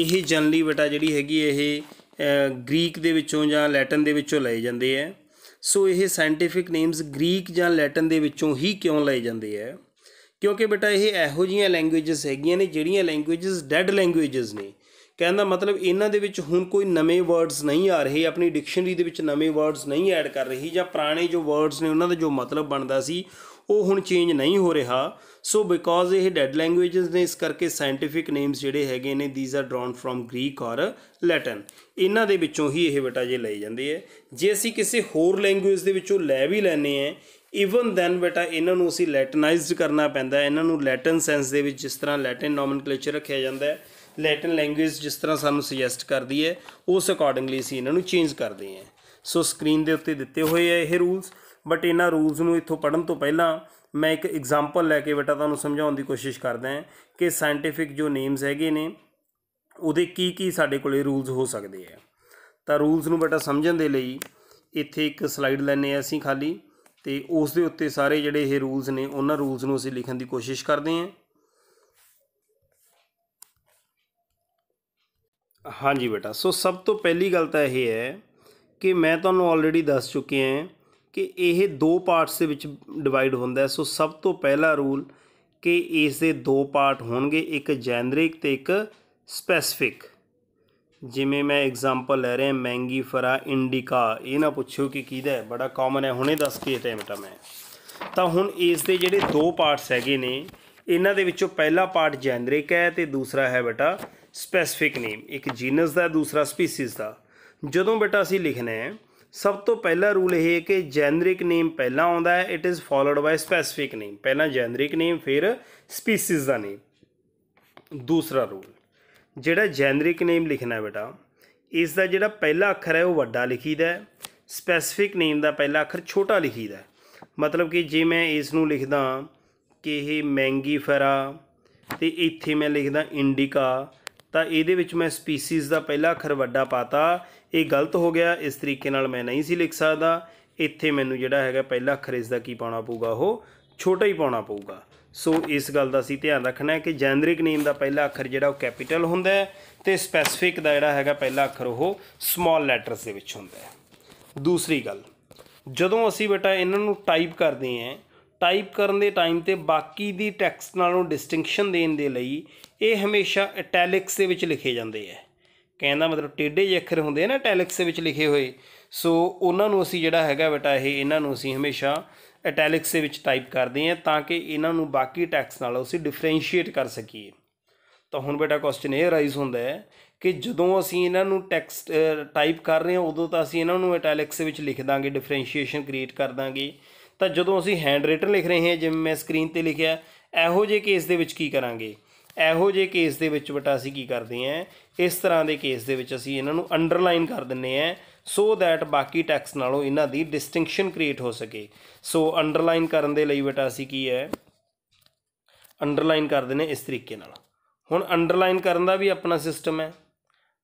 ਇਹ ਜਨਰਲੀ ਬੇਟਾ ਜਿਹੜੀ ਹੈਗੀ ਇਹ ਗ੍ਰੀਕ ਦੇ ਵਿੱਚੋਂ ਜਾਂ ਲੈਟਿਨ ਦੇ ਵਿੱਚੋਂ ਲਏ ਜਾਂਦੇ ਆ ਸੋ ਇਹ ਸਾਇੰਟੀਫਿਕ ਨੇਮਸ ਗ੍ਰੀਕ ਜਾਂ ਲੈਟਿਨ ਦੇ ਵਿੱਚੋਂ ਹੀ ਕਿਉਂ ਲਏ ਜਾਂਦੇ ਆ ਕਿਉਂਕਿ ਬੇਟਾ ਇਹ ਇਹੋ ਜੀਆਂ ਲੈਂਗੁਏਜਸ ਹੈਗੀਆਂ ਨੇ ਜਿਹੜੀਆਂ ਲੈਂਗੁਏਜਸ ਡੈਡ ਲੈਂਗੁਏਜਸ ਨੇ ਕਹਿੰਦਾ ਮਤਲਬ ਇਹਨਾਂ ਦੇ ਵਿੱਚ ਹੁਣ ਕੋਈ ਨਵੇਂ ਵਰਡਸ ਨਹੀਂ ਆ ਰਹੇ ਆਪਣੀ ਡਿਕਸ਼ਨਰੀ ਦੇ ਵਿੱਚ ਨਵੇਂ ਵਰਡਸ ਨਹੀਂ ਐਡ ਕਰ ਰਹੀ ਜਾਂ ਪੁਰਾਣੇ ਜੋ ਵਰਡਸ ਨੇ ਉਹਨਾਂ ਦਾ ਜੋ ਮਤਲਬ ਬਣਦਾ ਸੀ ਉਹ ਹੁਣ ਚੇਂਜ ਨਹੀਂ ਹੋ ਰਿਹਾ ਸੋ ਬਿਕੋਜ਼ ਇਹ ਡੈਡ ਲੈਂਗੁਏजेस ਨੇ ਇਸ ਕਰਕੇ ਸਾਇੰਟਿਫਿਕ ਨੇਮਸ ਜਿਹੜੇ ਹੈਗੇ ਨੇ these are drawn from Greek or Latin ਇਹਨਾਂ ਦੇ ਵਿੱਚੋਂ ਹੀ ਇਹ ਬਟਾ ਜੇ ਲਏ ਜਾਂਦੇ ਹੈ ਜੇ ਅਸੀਂ ਕਿਸੇ ਹੋਰ ਲੈਂਗੁਏਜ ਦੇ ਵਿੱਚੋਂ ਲੈ ਵੀ ਲੈਨੇ ਆ ਇਵਨ ਦੈਨ ਬਟਾ ਇਹਨਾਂ ਨੂੰ ਅਸੀਂ ਲੈਟਿਨਾਈਜ਼ਡ ਕਰਨਾ ਪੈਂਦਾ ਇਹਨਾਂ ਨੂੰ ਲੈਟਿਨ ਸੈਂਸ ਦੇ ਵਿੱਚ ਜਿਸ ਤਰ੍ਹਾਂ ਲੈਟਿਨ ਨੋਮਨਕਲੇਚਰ ਰੱਖਿਆ ਜਾਂਦਾ ਹੈ ਲੈਟਿਨ ਲੈਂਗੁਏਜ ਜਿਸ ਤਰ੍ਹਾਂ ਸਾਨੂੰ ਸੁਜੈਸਟ ਕਰਦੀ ਹੈ ਉਸ ਅਕੋਰਡਿੰਗਲੀ ਅਸੀਂ ਇਹਨਾਂ ਨੂੰ ਚੇਂਜ ਕਰਦੇ ਹਾਂ ਸੋ ਸਕਰੀਨ ਦੇ ਉੱਤੇ ਦਿੱਤੇ ਹੋਏ ਆ ਇਹ ਰੂਲਸ ਬਟ ਇਹਨਾਂ ਰੂਲਸ ਨੂੰ ਇੱਥੋਂ ਪੜਨ ਤੋਂ ਪਹਿਲਾਂ ਮੈਂ ਇੱਕ ਐਗਜ਼ਾਮਪਲ ਲੈ ਕੇ ਬੇਟਾ ਤੁਹਾਨੂੰ ਸਮਝਾਉਣ ਦੀ ਕੋਸ਼ਿਸ਼ ਕਰਦਾ ਹਾਂ ਕਿ ਸਾਇੰਟਿਫਿਕ ਜੋ ਨੇਮਸ ਹੈਗੇ ਨੇ ਉਹਦੇ ਕੀ ਕੀ ਸਾਡੇ ਕੋਲੇ ਰੂਲਸ ਹੋ ਸਕਦੇ ਆ ਤਾਂ ਰੂਲਸ ਨੂੰ ਬੇਟਾ ਸਮਝਣ ਦੇ ਲਈ ਇੱਥੇ ਇੱਕ ਸਲਾਈਡ ਲੈਨੇ ਆ ਅਸੀਂ ਖਾਲੀ ਤੇ ਉਸ ਦੇ ਉੱਤੇ ਸਾਰੇ ਜਿਹੜੇ ਇਹ ਰੂਲਸ ਨੇ ਉਹਨਾਂ ਰੂਲਸ ਨੂੰ ਅਸੀਂ ਲਿਖਣ ਦੀ ਕੋਸ਼ਿਸ਼ ਕਰਦੇ ਹਾਂ ਹਾਂਜੀ ਬੇਟਾ ਸੋ ਸਭ ਤੋਂ ਪਹਿਲੀ ਗੱਲ ਤਾਂ ਇਹ ਹੈ ਕਿ ਮੈਂ ਤੁਹਾਨੂੰ ਆਲਰੇਡੀ ਦੱਸ ਚੁੱਕਿਆ ਹਾਂ ਕਿ ਇਹ ਦੋ ਪਾਰਟਸ ਦੇ ਵਿੱਚ ਡਿਵਾਈਡ ਹੁੰਦਾ ਸੋ ਸਭ ਤੋਂ ਪਹਿਲਾ ਰੂਲ ਕਿ ਇਸ ਦੇ ਦੋ ਪਾਰਟ ਹੋਣਗੇ ਇੱਕ ਜੈਨਰਿਕ ਤੇ ਇੱਕ ਸਪੈਸਿਫਿਕ ਜਿਵੇਂ ਮੈਂ ਐਗਜ਼ਾਮਪਲ ਲੈ ਰਿਹਾ ਮੈਂਗੀ ਫਰਾ ਇੰਡਿਕਾ ਇਹ ਨਾ ਪੁੱਛੋ ਕਿ ਕਿਹਦਾ ਹੈ ਬੜਾ ਕਾਮਨ ਹੈ ਹੁਣੇ ਦੱਸ ਕੇ ਟਾਈਮ ਟਾ ਮੈਂ ਤਾਂ ਹੁਣ ਇਸ ਦੇ ਜਿਹੜੇ ਦੋ ਪਾਰਟਸ ਹੈਗੇ ਨੇ ਇਹਨਾਂ ਦੇ ਵਿੱਚੋਂ ਪਹਿਲਾ ਪਾਰਟ ਜੈਨਰਿਕ ਹੈ ਤੇ ਦੂਸਰਾ ਹੈ ਬੇਟਾ ਸਪੈਸਿਫਿਕ ਨੇਮ ਇੱਕ ਜੀਨਸ ਦਾ ਦੂਸਰਾ ਸਪੀਸੀਜ਼ ਦਾ ਜਦੋਂ ਬੇਟਾ ਅਸੀਂ ਲਿਖਣਾ ਹੈ ਸਭ ਤੋਂ ਪਹਿਲਾ ਰੂਲ ਇਹ ਹੈ ਕਿ ਜੈਨਰਿਕ ਨੇਮ ਪਹਿਲਾਂ ਆਉਂਦਾ ਹੈ it is followed by specific name ਪਹਿਲਾਂ ਜੈਨਰਿਕ ਨੇਮ ਫਿਰ ਸਪੀਸੀਜ਼ ਦਾ ਨੇਮ ਦੂਸਰਾ ਰੂਲ ਜਿਹੜਾ ਜੈਨਰਿਕ ਨੇਮ ਲਿਖਣਾ ਹੈ ਬੇਟਾ ਇਸ ਦਾ ਜਿਹੜਾ ਪਹਿਲਾ ਅੱਖਰ ਹੈ ਉਹ ਵੱਡਾ ਲਿਖੀਦਾ ਹੈ ਸਪੈਸੀਫਿਕ ਨੇਮ ਦਾ ਪਹਿਲਾ ਅੱਖਰ ਛੋਟਾ ਲਿਖੀਦਾ ਹੈ ਮਤਲਬ ਕਿ ਜੇ ਮੈਂ ਇਸ ਨੂੰ ਲਿਖਦਾ ਕਿ ਇਹ ਮਹਿੰਗੀ ਫਰਾ ਤੇ ਇੱਥੇ ਮੈਂ ਲਿਖਦਾ ਇੰਡੀਕਾ ਤਾਂ ਇਹਦੇ ਵਿੱਚ ਮੈਂ ਸਪੀਸੀਜ਼ ਦਾ ਪਹਿਲਾ ਅੱਖਰ ਵੱਡਾ ਪਾਤਾ ਇਹ ਗਲਤ ਹੋ ਗਿਆ ਇਸ ਤਰੀਕੇ ਨਾਲ ਮੈਂ ਨਹੀਂ ਸੀ ਲਿਖ ਸਕਦਾ ਇੱਥੇ ਮੈਨੂੰ ਜਿਹੜਾ ਹੈਗਾ ਪਹਿਲਾ ਅੱਖਰ ਇਸ ਦਾ ਕੀ ਪਾਉਣਾ ਪਊਗਾ ਉਹ ਛੋਟਾ ਹੀ ਪਾਉਣਾ ਪਊਗਾ ਸੋ ਇਸ ਗੱਲ ਦਾ ਸੀ ਧਿਆਨ ਰੱਖਣਾ ਹੈ ਕਿ ਜੈਨਰਿਕ ਨੇਮ ਦਾ ਪਹਿਲਾ ਅੱਖਰ ਜਿਹੜਾ ਉਹ ਕੈਪੀਟਲ ਹੁੰਦਾ ਹੈ ਤੇ ਸਪੈਸਿਫਿਕ ਦਾ ਜਿਹੜਾ ਹੈਗਾ ਪਹਿਲਾ ਅੱਖਰ ਉਹ ਸਮਾਲ ਲੈਟਰਸ ਦੇ ਵਿੱਚ ਹੁੰਦਾ ਹੈ ਦੂਸਰੀ ਗੱਲ ਜਦੋਂ ਅਸੀਂ ਬੇਟਾ ਇਹਨਾਂ ਨੂੰ ਟਾਈਪ ਕਰਦੇ ਹਾਂ ਟਾਈਪ ਕਰਨ ਦੇ ਟਾਈਮ ਤੇ ਬਾਕੀ ਦੀ ਟੈਕਸਟ ਨਾਲੋਂ ਡਿਸਟਿੰਕਸ਼ਨ ਦੇਣ ਦੇ ਲਈ ਇਹ ਹਮੇਸ਼ਾ ਇਟੈਲਿਕਸ ਦੇ ਵਿੱਚ ਲਿਖੇ ਜਾਂਦੇ ਆ ਕਹਿੰਦਾ ਮਤਲਬ ਟੇਡੇ ਜਿਹੇ ਅੱਖਰ ਹੁੰਦੇ ਨੇ ਨਾ ਟੈਲਿਕਸ ਦੇ ਵਿੱਚ ਲਿਖੇ ਹੋਏ ਸੋ ਉਹਨਾਂ ਨੂੰ ਅਸੀਂ ਜਿਹੜਾ ਹੈਗਾ ਬੇਟਾ ਇਹ ਇਹਨਾਂ ਨੂੰ ਅਸੀਂ ਹਮੇਸ਼ਾ ਇਟੈਲਿਕਸ ਦੇ ਵਿੱਚ ਟਾਈਪ ਕਰਦੇ ਆ ਤਾਂ ਕਿ ਇਹਨਾਂ ਨੂੰ ਬਾਕੀ ਟੈਕਸ ਨਾਲ ਅਸੀਂ ਡਿਫਰੈਂਸ਼ੀਏਟ ਕਰ ਸਕੀਏ ਤਾਂ ਹੁਣ ਬੇਟਾ ਕੁਐਸਚਨ ਇਹ ਰਾਈਜ਼ ਹੁੰਦਾ ਹੈ ਕਿ ਜਦੋਂ ਅਸੀਂ ਇਹਨਾਂ ਨੂੰ ਟੈਕਸਟ ਟਾਈਪ ਕਰ ਰਹੇ ਹਾਂ ਉਦੋਂ ਤਾਂ ਅਸੀਂ ਇਹਨਾਂ ਨੂੰ ਇਟੈਲਿਕਸ ਦੇ ਵਿੱਚ ਲਿਖ ਦਾਂਗੇ ਡਿਫਰੈਂਸ਼ੀਏਸ਼ਨ ਕ੍ਰੀਏਟ ਕਰ ਦਾਂਗੇ ਤਾਂ ਜਦੋਂ ਅਸੀਂ ਹੈਂਡ ਰਾਈਟਰ ਲਿਖ ਰਹੇ ਹਾਂ ਜਿਵੇਂ ਮੈਂ ਸਕਰੀਨ ਤੇ ਲਿਖਿਆ ਇਹੋ ਜਿਹੇ ਕੇਸ ਦੇ ਵਿੱਚ ਕੀ ਕਰਾਂਗੇ ਇਹੋ ਜਿਹੇ ਕੇਸ ਦੇ ਵਿੱਚ ਬਟਾ ਅਸੀਂ ਕੀ ਕਰਦੇ ਆਂ ਇਸ ਤਰ੍ਹਾਂ ਦੇ ਕੇਸ ਦੇ ਵਿੱਚ ਅਸੀਂ ਇਹਨਾਂ ਨੂੰ ਅੰਡਰਲਾਈਨ ਕਰ ਦਿੰਨੇ ਆਂ ਸੋ ਥੈਟ ਬਾਕੀ ਟੈਕਸ ਨਾਲੋਂ ਇਹਨਾਂ ਦੀ ਡਿਸਟਿੰਕਸ਼ਨ ਕ੍ਰੀਏਟ ਹੋ ਸਕੇ ਸੋ ਅੰਡਰਲਾਈਨ ਕਰਨ ਦੇ ਲਈ ਬਟਾ ਅਸੀਂ ਕੀ ਹੈ ਅੰਡਰਲਾਈਨ ਕਰ ਦਿੰਨੇ ਇਸ ਤਰੀਕੇ ਨਾਲ ਹੁਣ ਅੰਡਰਲਾਈਨ ਕਰਨ ਦਾ ਵੀ ਆਪਣਾ ਸਿਸਟਮ ਹੈ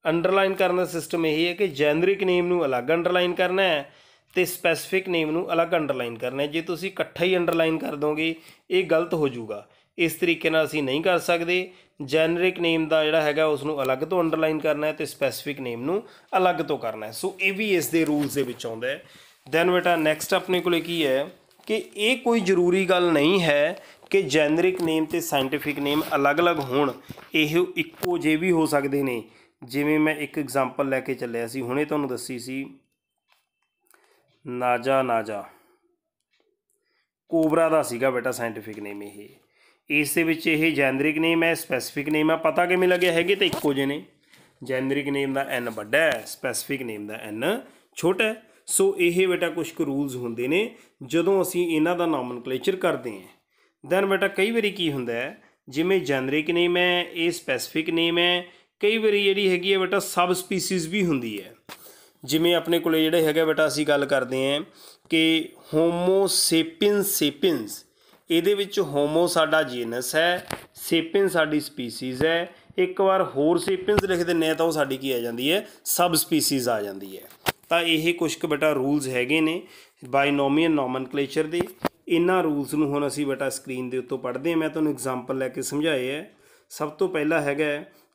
ਅੰਡਰਲਾਈਨ ਕਰਨ ਦਾ ਸਿਸਟਮ ਇਹ ਹੈ ਕਿ ਜੈਨਰਿਕ ਨੇਮ ਨੂੰ ਅਲੱਗ ਅੰਡਰਲਾਈਨ ਕਰਨਾ ਹੈ ਤੇ ਸਪੈਸੀਫਿਕ ਨੇਮ ਨੂੰ ਅਲੱਗ ਅੰਡਰਲਾਈਨ ਕਰਨਾ ਹੈ ਜੇ ਤੁਸੀਂ ਇਕੱਠਾ ਹੀ ਅੰਡਰਲਾਈਨ ਕਰ ਦੋਗੇ ਇਹ ਗਲਤ ਹੋ ਜਾਊਗਾ ਇਸ ਤਰੀਕੇ ਨਾਲ ਅਸੀਂ ਨਹੀਂ ਕਰ ਸਕਦੇ ਜੈਨਰਿਕ ਨੇਮ ਦਾ ਜਿਹੜਾ ਹੈਗਾ ਉਸ ਨੂੰ ਅਲੱਗ ਤੋਂ ਅੰਡਰਲਾਈਨ ਕਰਨਾ ਹੈ ਤੇ ਸਪੈਸੀਫਿਕ ਨੇਮ ਨੂੰ ਅਲੱਗ ਤੋਂ ਕਰਨਾ ਹੈ ਸੋ ਇਹ ਵੀ ਇਸ ਦੇ ਰੂਲਸ ਦੇ ਵਿੱਚ ਆਉਂਦਾ ਹੈ ਦੈਨ ਬੇਟਾ ਨੈਕਸਟ ਆਪਣੇ ਕੋਲੇ ਕੀ ਹੈ ਕਿ ਇਹ ਕੋਈ ਜ਼ਰੂਰੀ ਗੱਲ ਨਹੀਂ ਹੈ ਕਿ ਜੈਨਰਿਕ ਨੇਮ ਤੇ ਸਾਇੰਟੀਫਿਕ ਨੇਮ ਅਲੱਗ-ਅਲੱਗ ਹੋਣ ਇਹ ਇੱਕੋ ਜੇ ਵੀ ਹੋ ਸਕਦੇ ਨੇ ਜਿਵੇਂ ਮੈਂ ਇੱਕ ਐਗਜ਼ਾਮਪਲ ਲੈ ਕੇ ਚੱਲਿਆ ਸੀ ਹੁਣੇ ਤੁਹਾਨੂੰ ਦੱਸੀ ਸੀ ਨਾਜਾ ਨਾਜਾ ਕੋਬਰਾ ਦਾ ਸੀਗਾ ਬੇਟਾ ਸਾਇੰਟੀਫਿਕ ਨੇਮ ਇਹ ਇਸ ਦੇ ਵਿੱਚ ਇਹ ਜੈਨਰਿਕ ਨੇਮ ਹੈ ਸਪੈਸੀਫਿਕ ਨੇਮ ਹੈ ਪਤਾ ਕਿਵੇਂ ਲੱਗਿਆ ਹੈਗੇ ਤਾਂ ਇੱਕੋ ਜਿਹੇ ਨੇ ਜੈਨਰਿਕ ਨੇਮ ਦਾ ਐਨ ਵੱਡਾ ਹੈ ਸਪੈਸੀਫਿਕ ਨੇਮ ਦਾ ਐਨ ਛੋਟਾ ਸੋ ਇਹ ਬੇਟਾ ਕੁਝ ਕੁ ਰੂਲਸ ਹੁੰਦੇ ਨੇ ਜਦੋਂ ਅਸੀਂ ਇਹਨਾਂ ਦਾ ਨੋਮਨਕਲੇਚਰ ਕਰਦੇ ਹਾਂ ਦੈਨ ਬੇਟਾ ਕਈ ਵਾਰੀ ਕੀ ਹੁੰਦਾ ਹੈ ਜਿਵੇਂ ਜੈਨਰਿਕ ਨੇਮ ਹੈ ਇਹ ਸਪੈਸੀਫਿਕ ਨੇਮ ਹੈ ਕਈ ਵਾਰੀ ਜਿਹੜੀ ਹੈਗੀ ਹੈ ਬੇਟਾ ਸਬ ਸਪੀਸੀਜ਼ ਵੀ ਹੁੰਦੀ ਹੈ ਜਿਵੇਂ ਆਪਣੇ ਕੋਲੇ ਜਿਹੜੇ ਹੈਗੇ ਬੇਟਾ ਅਸੀਂ ਗੱਲ ਕਰਦੇ ਹਾਂ ਕਿ ਹੋਮੋ ਸੇਪਿਨ ਸੇਪਿਨਸ ਇਹਦੇ ਵਿੱਚ ਹੋਮੋ ਸਾਡਾ ਜੀਨਸ ਹੈ ਸੇਪਿੰਸ ਸਾਡੀ ਸਪੀਸੀਜ਼ ਹੈ ਇੱਕ ਵਾਰ ਹੋਰ ਸੇਪਿੰਸ ਲਿਖ ਦਿੰਨੇ ਆ ਤਾਂ ਉਹ ਸਾਡੀ ਕੀ ਆ ਜਾਂਦੀ ਹੈ ਸਬ ਸਪੀਸੀਜ਼ ਆ ਜਾਂਦੀ ਹੈ ਤਾਂ ਇਹ ਕੁਝ ਕੁ ਬਟਾ ਰੂਲਸ ਹੈਗੇ ਨੇ ਬਾਇਨੋਮੀਅਲ ਨੋਮਨਕਲੇਚਰ ਦੇ ਇਹਨਾਂ ਰੂਲਸ ਨੂੰ ਹੁਣ ਅਸੀਂ ਬਟਾ ਸਕਰੀਨ ਦੇ ਉੱਤੋਂ ਪੜ੍ਹਦੇ ਹਾਂ ਮੈਂ ਤੁਹਾਨੂੰ ਐਗਜ਼ਾਮਪਲ ਲੈ ਕੇ ਸਮਝਾਏ ਹੈ ਸਭ ਤੋਂ ਪਹਿਲਾ ਹੈਗਾ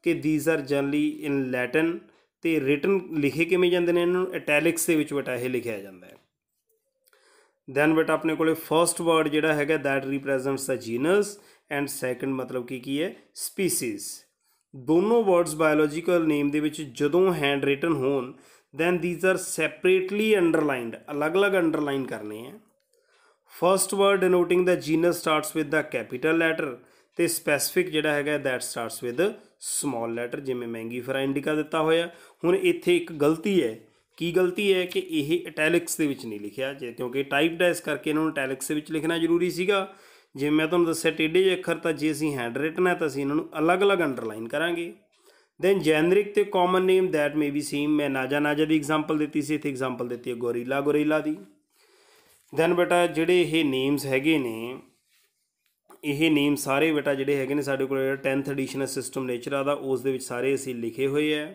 ਕਿ these are generally in Latin ਤੇ ਰਿਟਨ ਲਿਖੇ ਕਿਵੇਂ ਜਾਂਦੇ ਨੇ ਇਹਨਾਂ ਨੂੰ ਇਟੈਲਿਕਸ ਦੇ ਵਿੱਚ ਬਟਾ ਇਹ ਲਿਖਿਆ ਜਾਂਦਾ ਹੈ ਦੈਨ ਬਟ ਆਪਣੇ ਕੋਲੇ ਫਰਸਟ ਵਰਡ ਜਿਹੜਾ ਹੈਗਾ that represents the genus and second ਮਤਲਬ ਕੀ ਕੀ ਹੈ ਸਪੀਸੀਜ਼ ਦੋਨੋਂ ਵਰਡਸ ਬਾਇਓਲੋਜੀਕਲ ਨੇਮ ਦੇ ਵਿੱਚ ਜਦੋਂ ਹੈਂਡ ਰਿਟਨ ਹੋਣ then these are separately underlined ਅਲੱਗ-ਅਲੱਗ ਅੰਡਰਲਾਈਨ ਕਰਨੇ ਆ first word denoting the genus starts with the capital letter ਤੇ ਸਪੈਸਿਫਿਕ ਜਿਹੜਾ ਹੈਗਾ that starts with small letter ਜਿਵੇਂ ਮੈਂਗੀ ਫਰਾ ਇੰਡੀਕਾ ਦਿੱਤਾ ਹੋਇਆ ਹੁਣ ਇੱਥੇ ਇੱਕ ਗਲਤੀ ਹੈ ਕੀ ਗਲਤੀ ਹੈ ਕਿ ਇਹ ਇਟੈਲਿਕਸ ਦੇ ਵਿੱਚ ਨਹੀਂ ਲਿਖਿਆ ਜੇ ਕਿਉਂਕਿ ਟਾਈਪ ਡੈਸ ਕਰਕੇ ਇਹਨਾਂ ਨੂੰ ਇਟੈਲਿਕਸ ਦੇ ਵਿੱਚ ਲਿਖਣਾ ਜ਼ਰੂਰੀ ਸੀਗਾ ਜੇ ਮੈਂ ਤੁਹਾਨੂੰ ਦੱਸਿਆ ਟੇਡੇ ਜਿਹੇ ਅੱਖਰ ਤਾਂ ਜੇ ਅਸੀਂ ਹੈਂਡ ਰਿਟਨ ਹੈ ਤਾਂ ਅਸੀਂ ਇਹਨਾਂ ਨੂੰ ਅਲੱਗ-ਅਲੱਗ ਅੰਡਰਲਾਈਨ ਕਰਾਂਗੇ ਦੈਨ ਜੈਨਰਿਕ ਤੇ common name that may be same ਮੈਂ ਨਾਜਾ ਨਾਜਾ ਦੀ ਐਗਜ਼ਾਮਪਲ ਦਿੱਤੀ ਸੀ ਇੱਥੇ ਐਗਜ਼ਾਮਪਲ ਦਿੱਤੀ ਹੈ ਗੋਰੀਲਾ ਗੋਰੀਲਾ ਦੀ ਦੈਨ ਬੇਟਾ ਜਿਹੜੇ ਇਹ ਨੇਮਸ ਹੈਗੇ ਨੇ ਇਹ ਨੇਮ ਸਾਰੇ ਬੇਟਾ ਜਿਹੜੇ ਹੈਗੇ ਨੇ ਸਾਡੇ ਕੋਲ 10th ਐਡੀਸ਼ਨ ਸਿਸਟਮ ਨੇਚਰ ਦਾ ਉਸ ਦੇ ਵਿੱਚ ਸਾਰੇ ਅਸੀਂ ਲਿਖੇ ਹੋਏ ਆ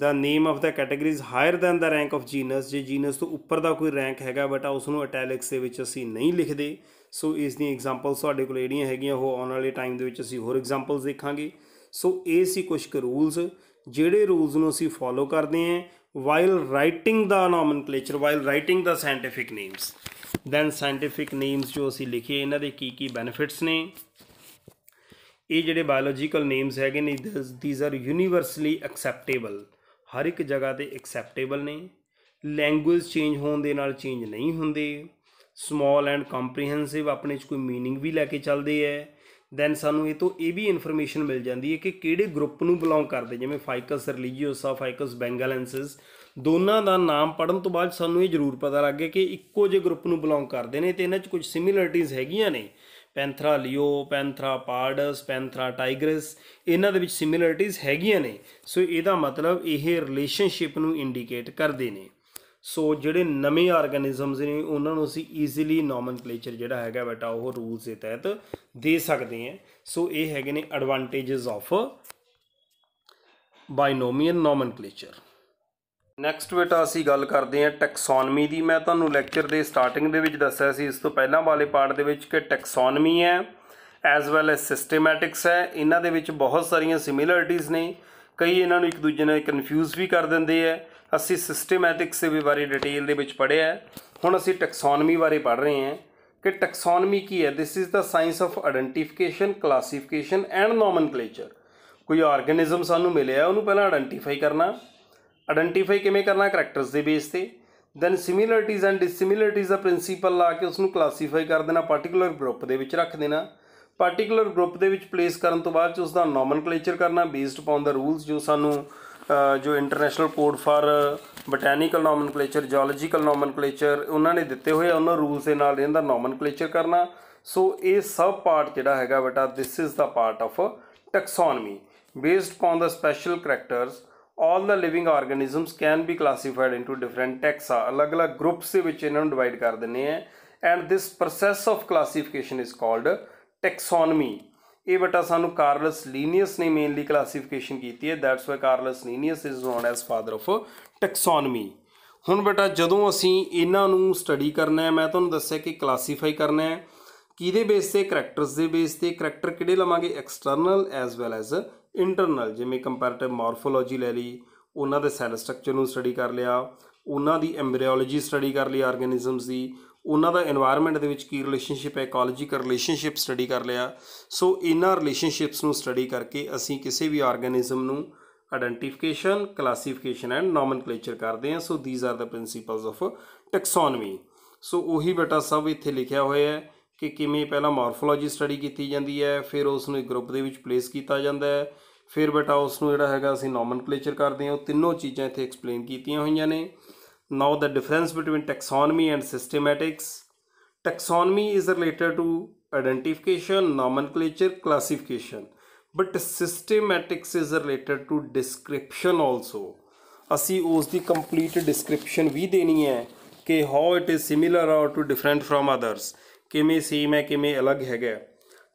the name of the category is higher than the rank of genus ਜੇ ਜੀਨਸ ਤੋਂ ਉੱਪਰ ਦਾ ਕੋਈ ਰੈਂਕ ਹੈਗਾ ਬਟ ਉਸ ਨੂੰ ਅਟੈਲਿਕਸ ਦੇ ਵਿੱਚ ਅਸੀਂ ਨਹੀਂ ਲਿਖਦੇ ਸੋ ਇਸ ਦੀਆਂ ਐਗਜ਼ਾਮਪਲਸ ਤੁਹਾਡੇ ਕੋਲ ਜਿਹੜੀਆਂ ਹੈਗੀਆਂ ਉਹ ਆਉਣ ਵਾਲੇ ਟਾਈਮ ਦੇ ਵਿੱਚ ਅਸੀਂ ਹੋਰ ਐਗਜ਼ਾਮਪਲਸ ਦੇਖਾਂਗੇ ਸੋ ਇਹ ਸੀ ਕੁਝ ਕੁ ਰੂਲਸ ਜਿਹੜੇ ਰੂਲਸ ਨੂੰ ਅਸੀਂ ਫੋਲੋ ਕਰਦੇ ਹਾਂ while writing the nomenclature while writing the scientific names then scientific names ਜੋ ਅਸੀਂ ਲਿਖੇ ਇਹਨਾਂ ਦੇ ਕੀ ਕੀ ਬੈਨੀਫਿਟਸ ਨੇ ਇਹ ਜਿਹੜੇ ਬਾਇਓਲੋਜੀਕਲ ਨੇਮਸ ਹੈਗੇ ਨੇ ਥੀਸ ਆਰ ਯੂਨੀਵਰਸਲੀ ਐਕਸੈਪਟੇਬਲ ਹਰ ਇੱਕ ਜਗ੍ਹਾ ਤੇ ਐਕਸੈਪਟੇਬਲ ਨੇ ਲੈਂਗੁਏਜ ਚੇਂਜ ਹੋਣ ਦੇ ਨਾਲ ਚੇਂਜ ਨਹੀਂ ਹੁੰਦੇ ਸਮਾਲ ਐਂਡ ਕੰਪਰੀਹੈਂਸਿਵ ਆਪਣੇ 'ਚ ਕੋਈ मीनिंग ਵੀ ਲੈ ਕੇ ਚੱਲਦੇ ਐ ਦੈਨ ਸਾਨੂੰ ਇਹ ਤੋਂ ਇਹ ਵੀ ਇਨਫੋਰਮੇਸ਼ਨ ਮਿਲ ਜਾਂਦੀ ਹੈ ਕਿ ਕਿਹੜੇ ਗਰੁੱਪ ਨੂੰ ਬਿਲੋਂਗ ਕਰਦੇ ਜਿਵੇਂ ਫਾਈਕਸ ਰਿਲੀਜੀਅਸ ਆ ਫਾਈਕਸ ਬੈਂਗਾਲੈਂਸਸ ਦੋਨਾਂ ਦਾ ਨਾਮ ਪੜਨ ਤੋਂ ਬਾਅਦ ਸਾਨੂੰ ਇਹ ਜ਼ਰੂਰ ਪਤਾ ਲੱਗ ਗਿਆ ਕਿ ਇੱਕੋ ਜਿਹੇ ਗਰੁੱਪ ਨੂੰ ਬਿਲੋਂਗ ਕਰਦੇ ਨੇ ਤੇ ਇਹਨਾਂ 'ਚ ਕੁਝ ਸਿਮਿਲਰਟੀਆਂ ਹੈਗੀਆਂ ਨੇ ਪੈਂਥਰਾ ਲਿਓ ਪੈਂਥਰਾ ਪਾਰਡਸ ਪੈਂਥਰਾ ਟਾਈਗਰਸ ਇਹਨਾਂ ਦੇ ਵਿੱਚ ਸਿਮਿਲਰਿਟੀਜ਼ ਹੈਗੀਆਂ ਨੇ ਸੋ ਇਹਦਾ ਮਤਲਬ ਇਹ ਰਿਲੇਸ਼ਨਸ਼ਿਪ ਨੂੰ ਇੰਡੀਕੇਟ ਕਰਦੇ ਨੇ ਸੋ ਜਿਹੜੇ ਨਵੇਂ ਆਰਗੇਨਿਜ਼ਮਸ ਨੇ ਉਹਨਾਂ ਨੂੰ ਅਸੀਂ ਈਜ਼ੀਲੀ ਨੋਮਨਕਲੇਚਰ ਜਿਹੜਾ ਹੈਗਾ ਬੇਟਾ ਉਹ ਰੂਲਸ ਦੇ ਤਹਿਤ ਦੇ ਸਕਦੇ ਆ ਸੋ ਇਹ ਹੈਗੇ ਨੇ advantages of binomial nomenclature next ਬੇਟਾ ਅਸੀਂ ਗੱਲ ਕਰਦੇ ਹਾਂ ਟੈਕਸੋਨਮੀ ਦੀ ਮੈਂ ਤੁਹਾਨੂੰ ਲੈਕਚਰ ਦੇ ਸਟਾਰਟਿੰਗ ਦੇ ਵਿੱਚ ਦੱਸਿਆ ਸੀ ਇਸ ਤੋਂ ਪਹਿਲਾਂ ਵਾਲੇ ਪਾਰਟ ਦੇ ਵਿੱਚ ਕਿ ਟੈਕਸੋਨਮੀ ਹੈ ਐਸ ਵੈਲ ਐਸ ਸਿਸਟਮੈਟਿਕਸ ਹੈ ਇਹਨਾਂ ਦੇ ਵਿੱਚ ਬਹੁਤ ਸਾਰੀਆਂ ਸਿਮਿਲਰਿਟੀਜ਼ ਨੇ ਕਈ ਇਹਨਾਂ ਨੂੰ ਇੱਕ ਦੂਜੇ ਨਾਲ ਕਨਫਿਊਜ਼ ਵੀ ਕਰ ਦਿੰਦੇ ਆ ਅਸੀਂ ਸਿਸਟਮੈਟਿਕਸ ਦੇ ਬਾਰੇ ਡਿਟੇਲ ਦੇ ਵਿੱਚ ਪੜਿਆ ਹੁਣ ਅਸੀਂ ਟੈਕਸੋਨਮੀ ਬਾਰੇ ਪੜ ਰਹੇ ਹਾਂ ਕਿ ਟੈਕਸੋਨਮੀ ਕੀ ਹੈ this is the science of identification classification and nomenclature ਕੋਈ ਆਰਗੇਨਿਜ਼ਮ ਸਾਨੂੰ ਮਿਲਿਆ ਉਹਨੂੰ ਪਹਿਲਾਂ ਆਇਡੈਂਟੀਫਾਈ ਕਰਨਾ ਆਇਡੈਂਟੀਫਾਈ ਕਿਵੇਂ ਕਰਨਾ ਕੈਰੈਕਟਰਸ ਦੇ ਬੇਸ ਤੇ ਦੈਨ ਸਿਮਿਲਰਿਟੀਜ਼ ਐਂਡ ਡਿਸਿਮਿਲਰਿਟੀਜ਼ ਦਾ ਪ੍ਰਿੰਸੀਪਲ ਲਾ ਕੇ ਉਸ ਨੂੰ ਕਲਾਸੀਫਾਈ ਕਰ ਦੇਣਾ ਪਾਰਟਿਕੂਲਰ ਗਰੁੱਪ ਦੇ ਵਿੱਚ ਰੱਖ ਦੇਣਾ ਪਾਰਟਿਕੂਲਰ ਗਰੁੱਪ ਦੇ ਵਿੱਚ ਪਲੇਸ ਕਰਨ ਤੋਂ ਬਾਅਦ ਚ ਉਸ ਦਾ ਨੋਮਨਕਲੇਚਰ ਕਰਨਾ ਬੇਸਡ ਅਪਨ ਦਾ ਰੂਲਸ ਜੋ ਸਾਨੂੰ ਜੋ international code for botanical nomenclature zoological nomenclature ਉਹਨਾਂ ਨੇ ਦਿੱਤੇ ਹੋਏ ਉਹਨਾਂ ਰੂਲਸ ਦੇ ਨਾਲ ਇਹਦਾ ਨੋਮਨਕਲੇਚਰ ਕਰਨਾ ਸੋ ਇਹ ਸਭ ਪਾਰਟ ਜਿਹੜਾ ਹੈਗਾ ਬੇਟਾ this is the part of taxonomy based upon the special characters all the living organisms can be classified into different taxa ਅਲੱਗ-ਅਲੱਗ ਗਰੁੱਪਸ ਦੇ ਵਿੱਚ ਇਹਨਾਂ ਨੂੰ ਡਿਵਾਈਡ ਕਰ ਦਿੰਨੇ ਆ and this process of classification is called taxonomy ਇਹ ਬਟਾ ਸਾਨੂੰ ਕਾਰਲਸ ਲੀਨੀਅਸ ਨੇ ਮੇਨਲੀ ਕਲਾਸੀਫਿਕੇਸ਼ਨ ਕੀਤੀ ਹੈ that's why Carolus Linnaeus is known as father of taxonomy ਹੁਣ ਬਟਾ ਜਦੋਂ ਅਸੀਂ ਇਹਨਾਂ ਨੂੰ ਸਟੱਡੀ ਕਰਨਾ ਹੈ ਮੈਂ ਤੁਹਾਨੂੰ ਦੱਸਿਆ ਕਿ ਕਲਾਸੀਫਾਈ ਕਰਨਾ ਹੈ ਕਿਹਦੇ ਬੇਸ ਤੇ ਕੈਰੈਕਟਰਸ ਦੇ ਬੇਸ ਤੇ ਕੈਰੈਕਟਰ ਕਿਹੜੇ ਲਵਾਂਗੇ external as well as internal ਜਿਵੇਂ ਕੰਪੈਰੀਟਿਵ ਮਾਰਫੋਲੋਜੀ ਲੈ ਲਈ ਉਹਨਾਂ ਦੇ ਸੈਲ ਸਟਰਕਚਰ ਨੂੰ ਸਟੱਡੀ ਕਰ ਲਿਆ ਉਹਨਾਂ ਦੀ ਐਮਬ੍ਰੀਓਲੋਜੀ ਸਟੱਡੀ ਕਰ ਲਈ ਆਰਗੇਨਿਜ਼ਮਸ ਦੀ ਉਹਨਾਂ ਦਾ এনवायरमेंट ਦੇ ਵਿੱਚ ਕੀ ਰਿਲੇਸ਼ਨਸ਼ਿਪ ਹੈ ਇਕੋਲੋਜੀਕਲ ਰਿਲੇਸ਼ਨਸ਼ਿਪ ਸਟੱਡੀ ਕਰ ਲਿਆ ਸੋ ਇਨਰ ਰਿਲੇਸ਼ਨਸ਼ਿਪਸ ਨੂੰ ਸਟੱਡੀ ਕਰਕੇ ਅਸੀਂ ਕਿਸੇ ਵੀ ਆਰਗੇਨਿਜ਼ਮ ਨੂੰ ਆਇਡੈਂਟੀਫਿਕੇਸ਼ਨ ਕਲਾਸੀਫਿਕੇਸ਼ਨ ਐਂਡ ਨੋਮਨਕਲੇਚਰ ਕਰਦੇ ਹਾਂ so these are the principles of taxonomy so ਉਹੀ ਬੇਟਾ ਸਭ ਇੱਥੇ ਲਿਖਿਆ ਹੋਇਆ ਹੈ ਕਿ ਕਿਵੇਂ ਪਹਿਲਾਂ ਮਾਰਫੋਲੋਜੀ ਸਟੱਡੀ ਕੀਤੀ ਜਾਂਦੀ ਹੈ ਫਿਰ ਉਸ ਨੂੰ ਇੱਕ ਗਰੁੱਪ ਦੇ ਵਿੱਚ ਪਲੇਸ ਕੀਤਾ ਜਾਂਦਾ ਹੈ ਫਿਰ ਬੇਟਾ ਉਸ ਨੂੰ ਜਿਹੜਾ ਹੈਗਾ ਅਸੀਂ ਨੋਮਨਕਲੇਚਰ ਕਰਦੇ ਹਾਂ ਉਹ ਤਿੰਨੋਂ ਚੀਜ਼ਾਂ ਇੱਥੇ ਐਕਸਪਲੇਨ ਕੀਤੀਆਂ ਹੋਈਆਂ ਨੇ now the difference between taxonomy and systematics taxonomy is related to identification nomenclature classification but systematics is related to description also ਅਸੀਂ ਉਸ ਦੀ ਕੰਪਲੀਟ ਡਿਸਕ੍ਰਿਪਸ਼ਨ ਵੀ ਦੇਣੀ ਹੈ ਕਿ how it is similar or to different from others ਕਿਵੇਂ same ਹੈ ਕਿਵੇਂ ਅਲੱਗ ਹੈਗਾ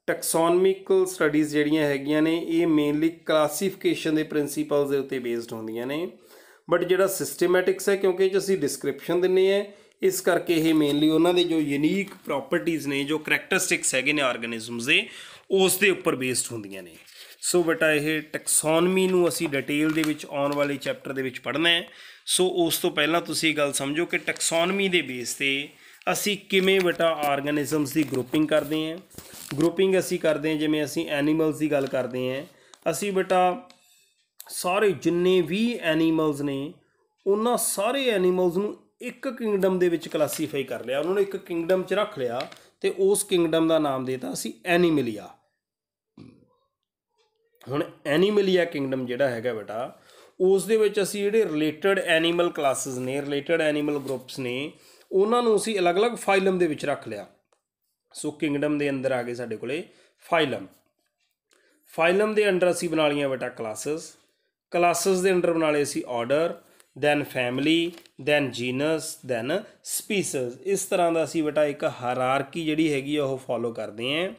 ਟੈਕਸੋਨਮਿਕਲ ਸਟੱਡੀਜ਼ ਜਿਹੜੀਆਂ ਹੈਗੀਆਂ ਨੇ ਇਹ ਮੇਨਲੀ ਕਲਾਸੀਫਿਕੇਸ਼ਨ ਦੇ ਪ੍ਰਿੰਸੀਪਲਸ ਦੇ ਉੱਤੇ ਬੇਸਡ ਹੁੰਦੀਆਂ ਨੇ ਬਟ ਜਿਹੜਾ ਸਿਸਟਮੈਟਿਕਸ ਹੈ ਕਿਉਂਕਿ ਜੇ ਅਸੀਂ ਡਿਸਕ੍ਰਿਪਸ਼ਨ ਦਿੰਨੇ ਆ ਇਸ ਕਰਕੇ ਇਹ ਮੇਨਲੀ ਉਹਨਾਂ ਦੇ ਜੋ ਯੂਨੀਕ ਪ੍ਰੋਪਰਟੀਆਂ ਨੇ ਜੋ ਕੈਰੈਕਟਰਿਸਟਿਕਸ ਹੈਗੇ ਨੇ ਆਰਗੇਨਿਜ਼ਮਸ ਦੇ ਉਸ ਦੇ ਉੱਪਰ ਬੇਸਡ ਹੁੰਦੀਆਂ ਨੇ ਸੋ ਬਟਾ ਇਹ ਟੈਕਸੋਨਮੀ ਨੂੰ ਅਸੀਂ ਡਿਟੇਲ ਦੇ ਵਿੱਚ ਆਉਣ ਵਾਲੇ ਚੈਪਟਰ ਦੇ ਵਿੱਚ ਪੜ੍ਹਨਾ ਹੈ ਸੋ ਉਸ ਤੋਂ ਪਹਿਲਾਂ ਤੁਸੀਂ ਗੱਲ ਸਮਝੋ ਕਿ ਟੈਕਸੋਨਮੀ ਦੇ ਬੇਸ ਤੇ ਅਸੀਂ ਕਿਵੇਂ ਬੇਟਾ ਆਰਗੇਨਿਜ਼ਮਸ ਦੀ ਗਰੁੱਪਿੰਗ ਕਰਦੇ ਹਾਂ ਗਰੁੱਪਿੰਗ ਅਸੀਂ ਕਰਦੇ ਹਾਂ ਜਿਵੇਂ ਅਸੀਂ ਐਨੀਮਲਸ ਦੀ ਗੱਲ ਕਰਦੇ ਹਾਂ ਅਸੀਂ ਬੇਟਾ ਸਾਰੇ ਜਿੰਨੇ ਵੀ ਐਨੀਮਲਸ ਨੇ ਉਹਨਾਂ ਸਾਰੇ ਐਨੀਮਲਸ ਨੂੰ ਇੱਕ ਕਿੰਗਡਮ ਦੇ ਵਿੱਚ ਕਲਾਸੀਫਾਈ ਕਰ ਲਿਆ ਉਹਨਾਂ ਨੂੰ ਇੱਕ ਕਿੰਗਡਮ 'ਚ ਰੱਖ ਲਿਆ ਤੇ ਉਸ ਕਿੰਗਡਮ ਦਾ ਨਾਮ ਦੇਤਾ ਅਸੀਂ ਐਨੀਮਲੀਆ ਹੁਣ ਐਨੀਮਲੀਆ ਕਿੰਗਡਮ ਜਿਹੜਾ ਹੈਗਾ ਬੇਟਾ ਉਸ ਦੇ ਵਿੱਚ ਅਸੀਂ ਜਿਹੜੇ ਰਿਲੇਟਡ ਐਨੀਮਲ ਕਲਾਸਸ ਨੇ ਰਿਲੇਟਡ ਐਨੀਮਲ ਗਰੁੱਪਸ ਨੇ ਉਹਨਾਂ ਨੂੰ ਅਸੀਂ ਅਲੱਗ-ਅਲੱਗ ਫਾਈਲਮ ਦੇ ਵਿੱਚ ਰੱਖ ਲਿਆ ਸੋ ਕਿੰਗਡਮ ਦੇ ਅੰਦਰ ਆ ਗਏ ਸਾਡੇ ਕੋਲੇ ਫਾਈਲਮ ਫਾਈਲਮ ਦੇ ਅੰਦਰ ਅਸੀਂ ਬਣਾ ਲਈਆਂ ਬੇਟਾ ਕਲਾਸਸ ਕਲਾਸਸ ਦੇ ਅੰਦਰ ਬਣਾ ਲਏ ਅਸੀਂ order then family then genus then species ਇਸ ਤਰ੍ਹਾਂ ਦਾ ਅਸੀਂ ਬੇਟਾ ਇੱਕ ਹਾਇਰਾਰਕੀ ਜਿਹੜੀ ਹੈਗੀ ਆ ਉਹ ਫੋਲੋ ਕਰਦੇ ਆਂ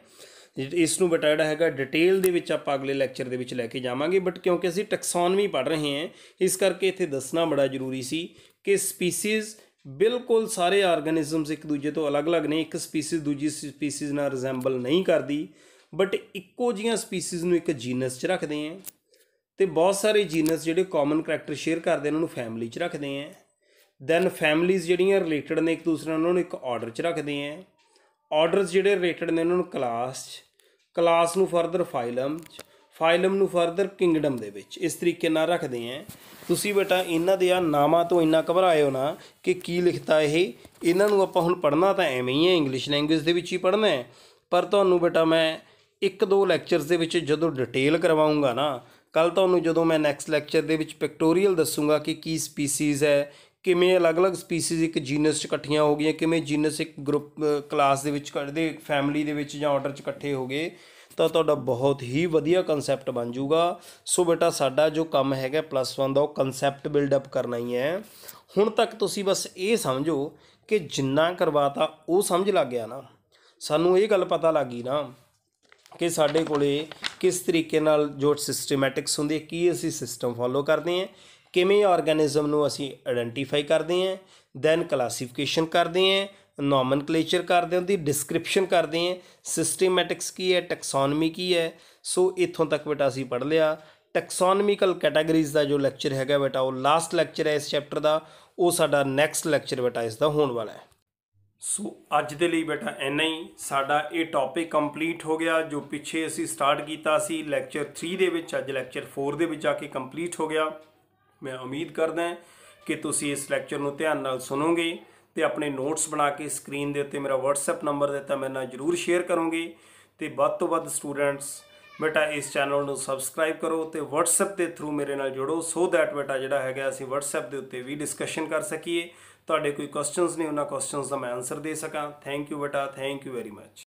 ਇਸ ਨੂੰ ਬਟਾ ਜਿਹੜਾ ਹੈਗਾ ਡਿਟੇਲ ਦੇ ਵਿੱਚ ਆਪਾਂ ਅਗਲੇ ਲੈਕਚਰ ਦੇ ਵਿੱਚ ਲੈ ਕੇ ਜਾਵਾਂਗੇ ਬਟ ਕਿਉਂਕਿ ਅਸੀਂ ਟੈਕਸੋਨਮੀ ਪੜ੍ਹ ਰਹੇ ਹਾਂ ਇਸ ਕਰਕੇ ਇੱਥੇ ਦੱਸਣਾ ਬੜਾ ਜ਼ਰੂਰੀ ਸੀ ਕਿ ਸਪੀਸੀਜ਼ ਬਿਲਕੁਲ ਸਾਰੇ ਆਰਗੇਨਿਜ਼ਮਸ ਇੱਕ ਦੂਜੇ ਤੋਂ ਅਲੱਗ-ਅਲੱਗ ਨਹੀਂ ਇੱਕ ਸਪੀਸੀਜ਼ ਦੂਜੀ ਸਪੀਸੀਜ਼ ਨਾਲ ਰਿਜ਼ੈਂਬਲ ਨਹੀਂ ਕਰਦੀ ਬਟ ਇੱਕੋ ਜੀਆਂ ਸਪੀਸੀਜ਼ ਨੂੰ ਇੱਕ ਜੀਨਸ 'ਚ ਰੱਖਦੇ ਆ ਤੇ ਬਹੁਤ ਸਾਰੇ ਜੀਨਸ ਜਿਹੜੇ ਕਾਮਨ ਕੈਰੈਕਟਰ ਸ਼ੇਅਰ ਕਰਦੇ ਉਹਨਾਂ ਨੂੰ ਫੈਮਿਲੀ 'ਚ ਰੱਖਦੇ ਆ ਦੈਨ ਫੈਮਿਲੀਜ਼ ਜਿਹੜੀਆਂ ਰਿਲੇਟਡ ਨੇ ਇੱਕ ਦੂਸਰੇ ਨਾਲ ਉਹਨਾਂ ਨੂੰ ਇੱਕ ਆਰਡਰ 'ਚ ਰੱਖਦੇ ਆ ਆਰਡਰਸ ਜਿਹੜੇ ਰਿਲੇਟਡ ਨੇ ਉਹਨਾਂ ਨੂੰ ਕਲਾਸ 'ਚ ਕਲਾਸ ਨੂੰ ਫਰਦਰ ਫਾਈਲਮ 'ਚ ਫਾਈਲਮ ਨੂੰ ਫਰਦਰ ਕਿੰਗਡਮ ਦੇ ਵਿੱਚ ਇਸ ਤਰੀਕੇ ਨਾਲ ਰੱਖਦੇ ਆ ਤੁਸੀਂ ਬੇਟਾ ਇਹਨਾਂ ਦੇ ਆ ਨਾਮਾਂ ਤੋਂ ਇੰਨਾ ਘਬਰਾਇਓ ਨਾ ਕਿ ਕੀ ਲਿਖਤਾ ਇਹ ਇਹਨਾਂ ਨੂੰ ਆਪਾਂ ਹੁਣ ਪੜ੍ਹਨਾ ਤਾਂ ਐਵੇਂ ਹੀ ਹੈ ਇੰਗਲਿਸ਼ ਲੈਂਗੁਏਜ ਦੇ ਵਿੱਚ ਹੀ ਪੜ੍ਹਨਾ ਹੈ ਪਰ ਤੁਹਾਨੂੰ ਬੇਟਾ ਮੈਂ ਇੱਕ ਦੋ ਲੈਕਚਰਸ ਦੇ ਵਿੱਚ ਜਦੋਂ ਡਿਟੇਲ ਕਰਵਾਉਂਗਾ ਨਾ ਕੱਲ ਤੁਹਾਨੂੰ ਜਦੋਂ ਮੈਂ ਨੈਕਸਟ ਲੈਕਚਰ ਦੇ ਵਿੱਚ ਪਿਕਟੋਰੀਅਲ ਦੱਸੂਗਾ ਕਿ ਕੀ ਸਪੀਸੀਜ਼ ਹੈ ਕਿਵੇਂ ਅਲੱਗ-ਅਲੱਗ ਸਪੀਸੀਜ਼ ਇੱਕ ਜੀਨਸ 'ਚ ਇਕੱਠੀਆਂ ਹੋ ਗਈਆਂ ਕਿਵੇਂ ਜੀਨਸ ਇੱਕ ਗਰੁੱਪ ਕਲਾਸ ਦੇ ਵਿੱਚ ਕੱਢਦੇ ਫੈਮਿਲੀ ਦੇ ਵਿੱਚ ਜਾਂ ਆਰਡਰ 'ਚ ਇਕੱਠੇ ਹੋ ਗਏ ਤਾਂ ਤੁਹਾਡਾ ਬਹੁਤ ਹੀ ਵਧੀਆ ਕਨਸੈਪਟ ਬਣ ਜਾਊਗਾ ਸੋ ਬੇਟਾ ਸਾਡਾ ਜੋ ਕੰਮ ਹੈਗਾ ਪਲੱਸ 1 ਦਾ ਉਹ ਕਨਸੈਪਟ ਬਿਲਡ ਅਪ ਕਰਨਾ ਹੀ ਹੈ ਹੁਣ ਤੱਕ ਤੁਸੀਂ ਬਸ ਇਹ ਸਮਝੋ ਕਿ ਜਿੰਨਾ ਕਰਵਾਤਾ ਉਹ ਸਮਝ ਲੱਗ ਗਿਆ ਨਾ ਸਾਨੂੰ ਇਹ ਗੱਲ ਪਤਾ ਲੱਗੀ ਨਾ ਕਿ ਸਾਡੇ ਕੋਲੇ ਕਿਸ ਤਰੀਕੇ ਨਾਲ ਜੋ ਸਿਸਟਮੈਟਿਕਸ ਹੁੰਦੀ ਹੈ ਕੀ ਅਸੀਂ ਸਿਸਟਮ ਫੋਲੋ ਕਰਦੇ ਹਾਂ ਕਿਵੇਂ ਆਰਗੇਨਿਜ਼ਮ ਨੂੰ ਅਸੀਂ ਆਇਡੈਂਟੀਫਾਈ ਕਰਦੇ ਹਾਂ ਦੈਨ ਕਲਾਸੀਫਿਕੇਸ਼ਨ ਕਰਦੇ ਹਾਂ ਨੋਮਨਕਲੇਚਰ ਕਰਦੇ ਹਾਂ ਉਹਦੀ ਡਿਸਕ੍ਰਿਪਸ਼ਨ ਕਰਦੇ ਹਾਂ ਸਿਸਟਮੈਟਿਕਸ ਕੀ ਹੈ ਟੈਕਸੋਨਮੀ ਕੀ ਹੈ ਸੋ ਇੱਥੋਂ ਤੱਕ ਬੇਟਾ ਅਸੀਂ ਪੜ੍ਹ ਲਿਆ ਟੈਕਸੋਨਮੀਕਲ ਕੈਟਾਗਰੀਜ਼ ਦਾ ਜੋ ਲੈਕਚਰ ਹੈਗਾ ਬੇਟਾ ਉਹ ਲਾਸਟ ਲੈਕਚਰ ਹੈ ਇਸ ਚੈਪਟਰ ਦਾ ਉਹ ਸਾਡਾ ਨੈਕਸਟ ਲੈਕਚਰ ਬੇਟਾ ਇਸ ਦਾ ਹੋਣ ਵਾਲਾ ਹੈ ਸੋ ਅੱਜ ਦੇ ਲਈ ਬੇਟਾ ਇੰਨਾ ਹੀ ਸਾਡਾ ਇਹ ਟੌਪਿਕ ਕੰਪਲੀਟ ਹੋ ਗਿਆ ਜੋ ਪਿੱਛੇ ਅਸੀਂ ਸਟਾਰਟ ਕੀਤਾ ਸੀ ਲੈਕਚਰ 3 ਦੇ ਵਿੱਚ ਅੱਜ ਲੈਕਚਰ 4 ਦੇ ਵਿੱਚ ਆ ਕੇ ਕੰਪਲੀਟ ਹੋ ਗਿਆ ਮੈਂ ਉਮੀਦ ਕਰਦਾ ਹਾਂ ਕਿ ਤੁਸੀਂ ਇਸ ਲੈਕਚਰ ਨੂੰ ਧਿਆਨ ਨਾਲ ਸੁਣੋਗੇ ਤੇ ਆਪਣੇ ਨੋਟਸ ਬਣਾ ਕੇ ਸਕਰੀਨ ਦੇ ਉੱਤੇ ਮੇਰਾ WhatsApp ਨੰਬਰ ਦਿੱਤਾ ਮੈਂ ਨਾਲ ਜਰੂਰ ਸ਼ੇਅਰ ਕਰੂੰਗੀ ਤੇ ਵੱਧ ਤੋਂ ਵੱਧ ਸਟੂਡੈਂਟਸ ਬੇਟਾ ਇਸ ਚੈਨਲ ਨੂੰ ਸਬਸਕ੍ਰਾਈਬ ਕਰੋ ਤੇ WhatsApp ਦੇ ਥਰੂ ਮੇਰੇ ਨਾਲ ਜੁੜੋ ਸੋ ਥੈਟ ਬੇਟਾ ਜਿਹੜਾ ਹੈਗਾ ਅਸੀਂ WhatsApp ਦੇ ਉੱਤੇ ਵੀ ਡਿਸਕਸ਼ਨ ਕਰ ਸਕੀਏ ਤੁਹਾਡੇ ਕੋਈ ਕੁਐਸਚਨਸ ਨੇ ਉਹਨਾਂ ਕੁਐਸਚਨਸ ਦਾ ਮੈਂ ਆਨਸਰ ਦੇ ਸਕਾਂ ਥੈਂਕ ਯੂ ਬੇਟਾ ਥੈਂਕ ਯੂ ਵੈਰੀ ਮੱਚ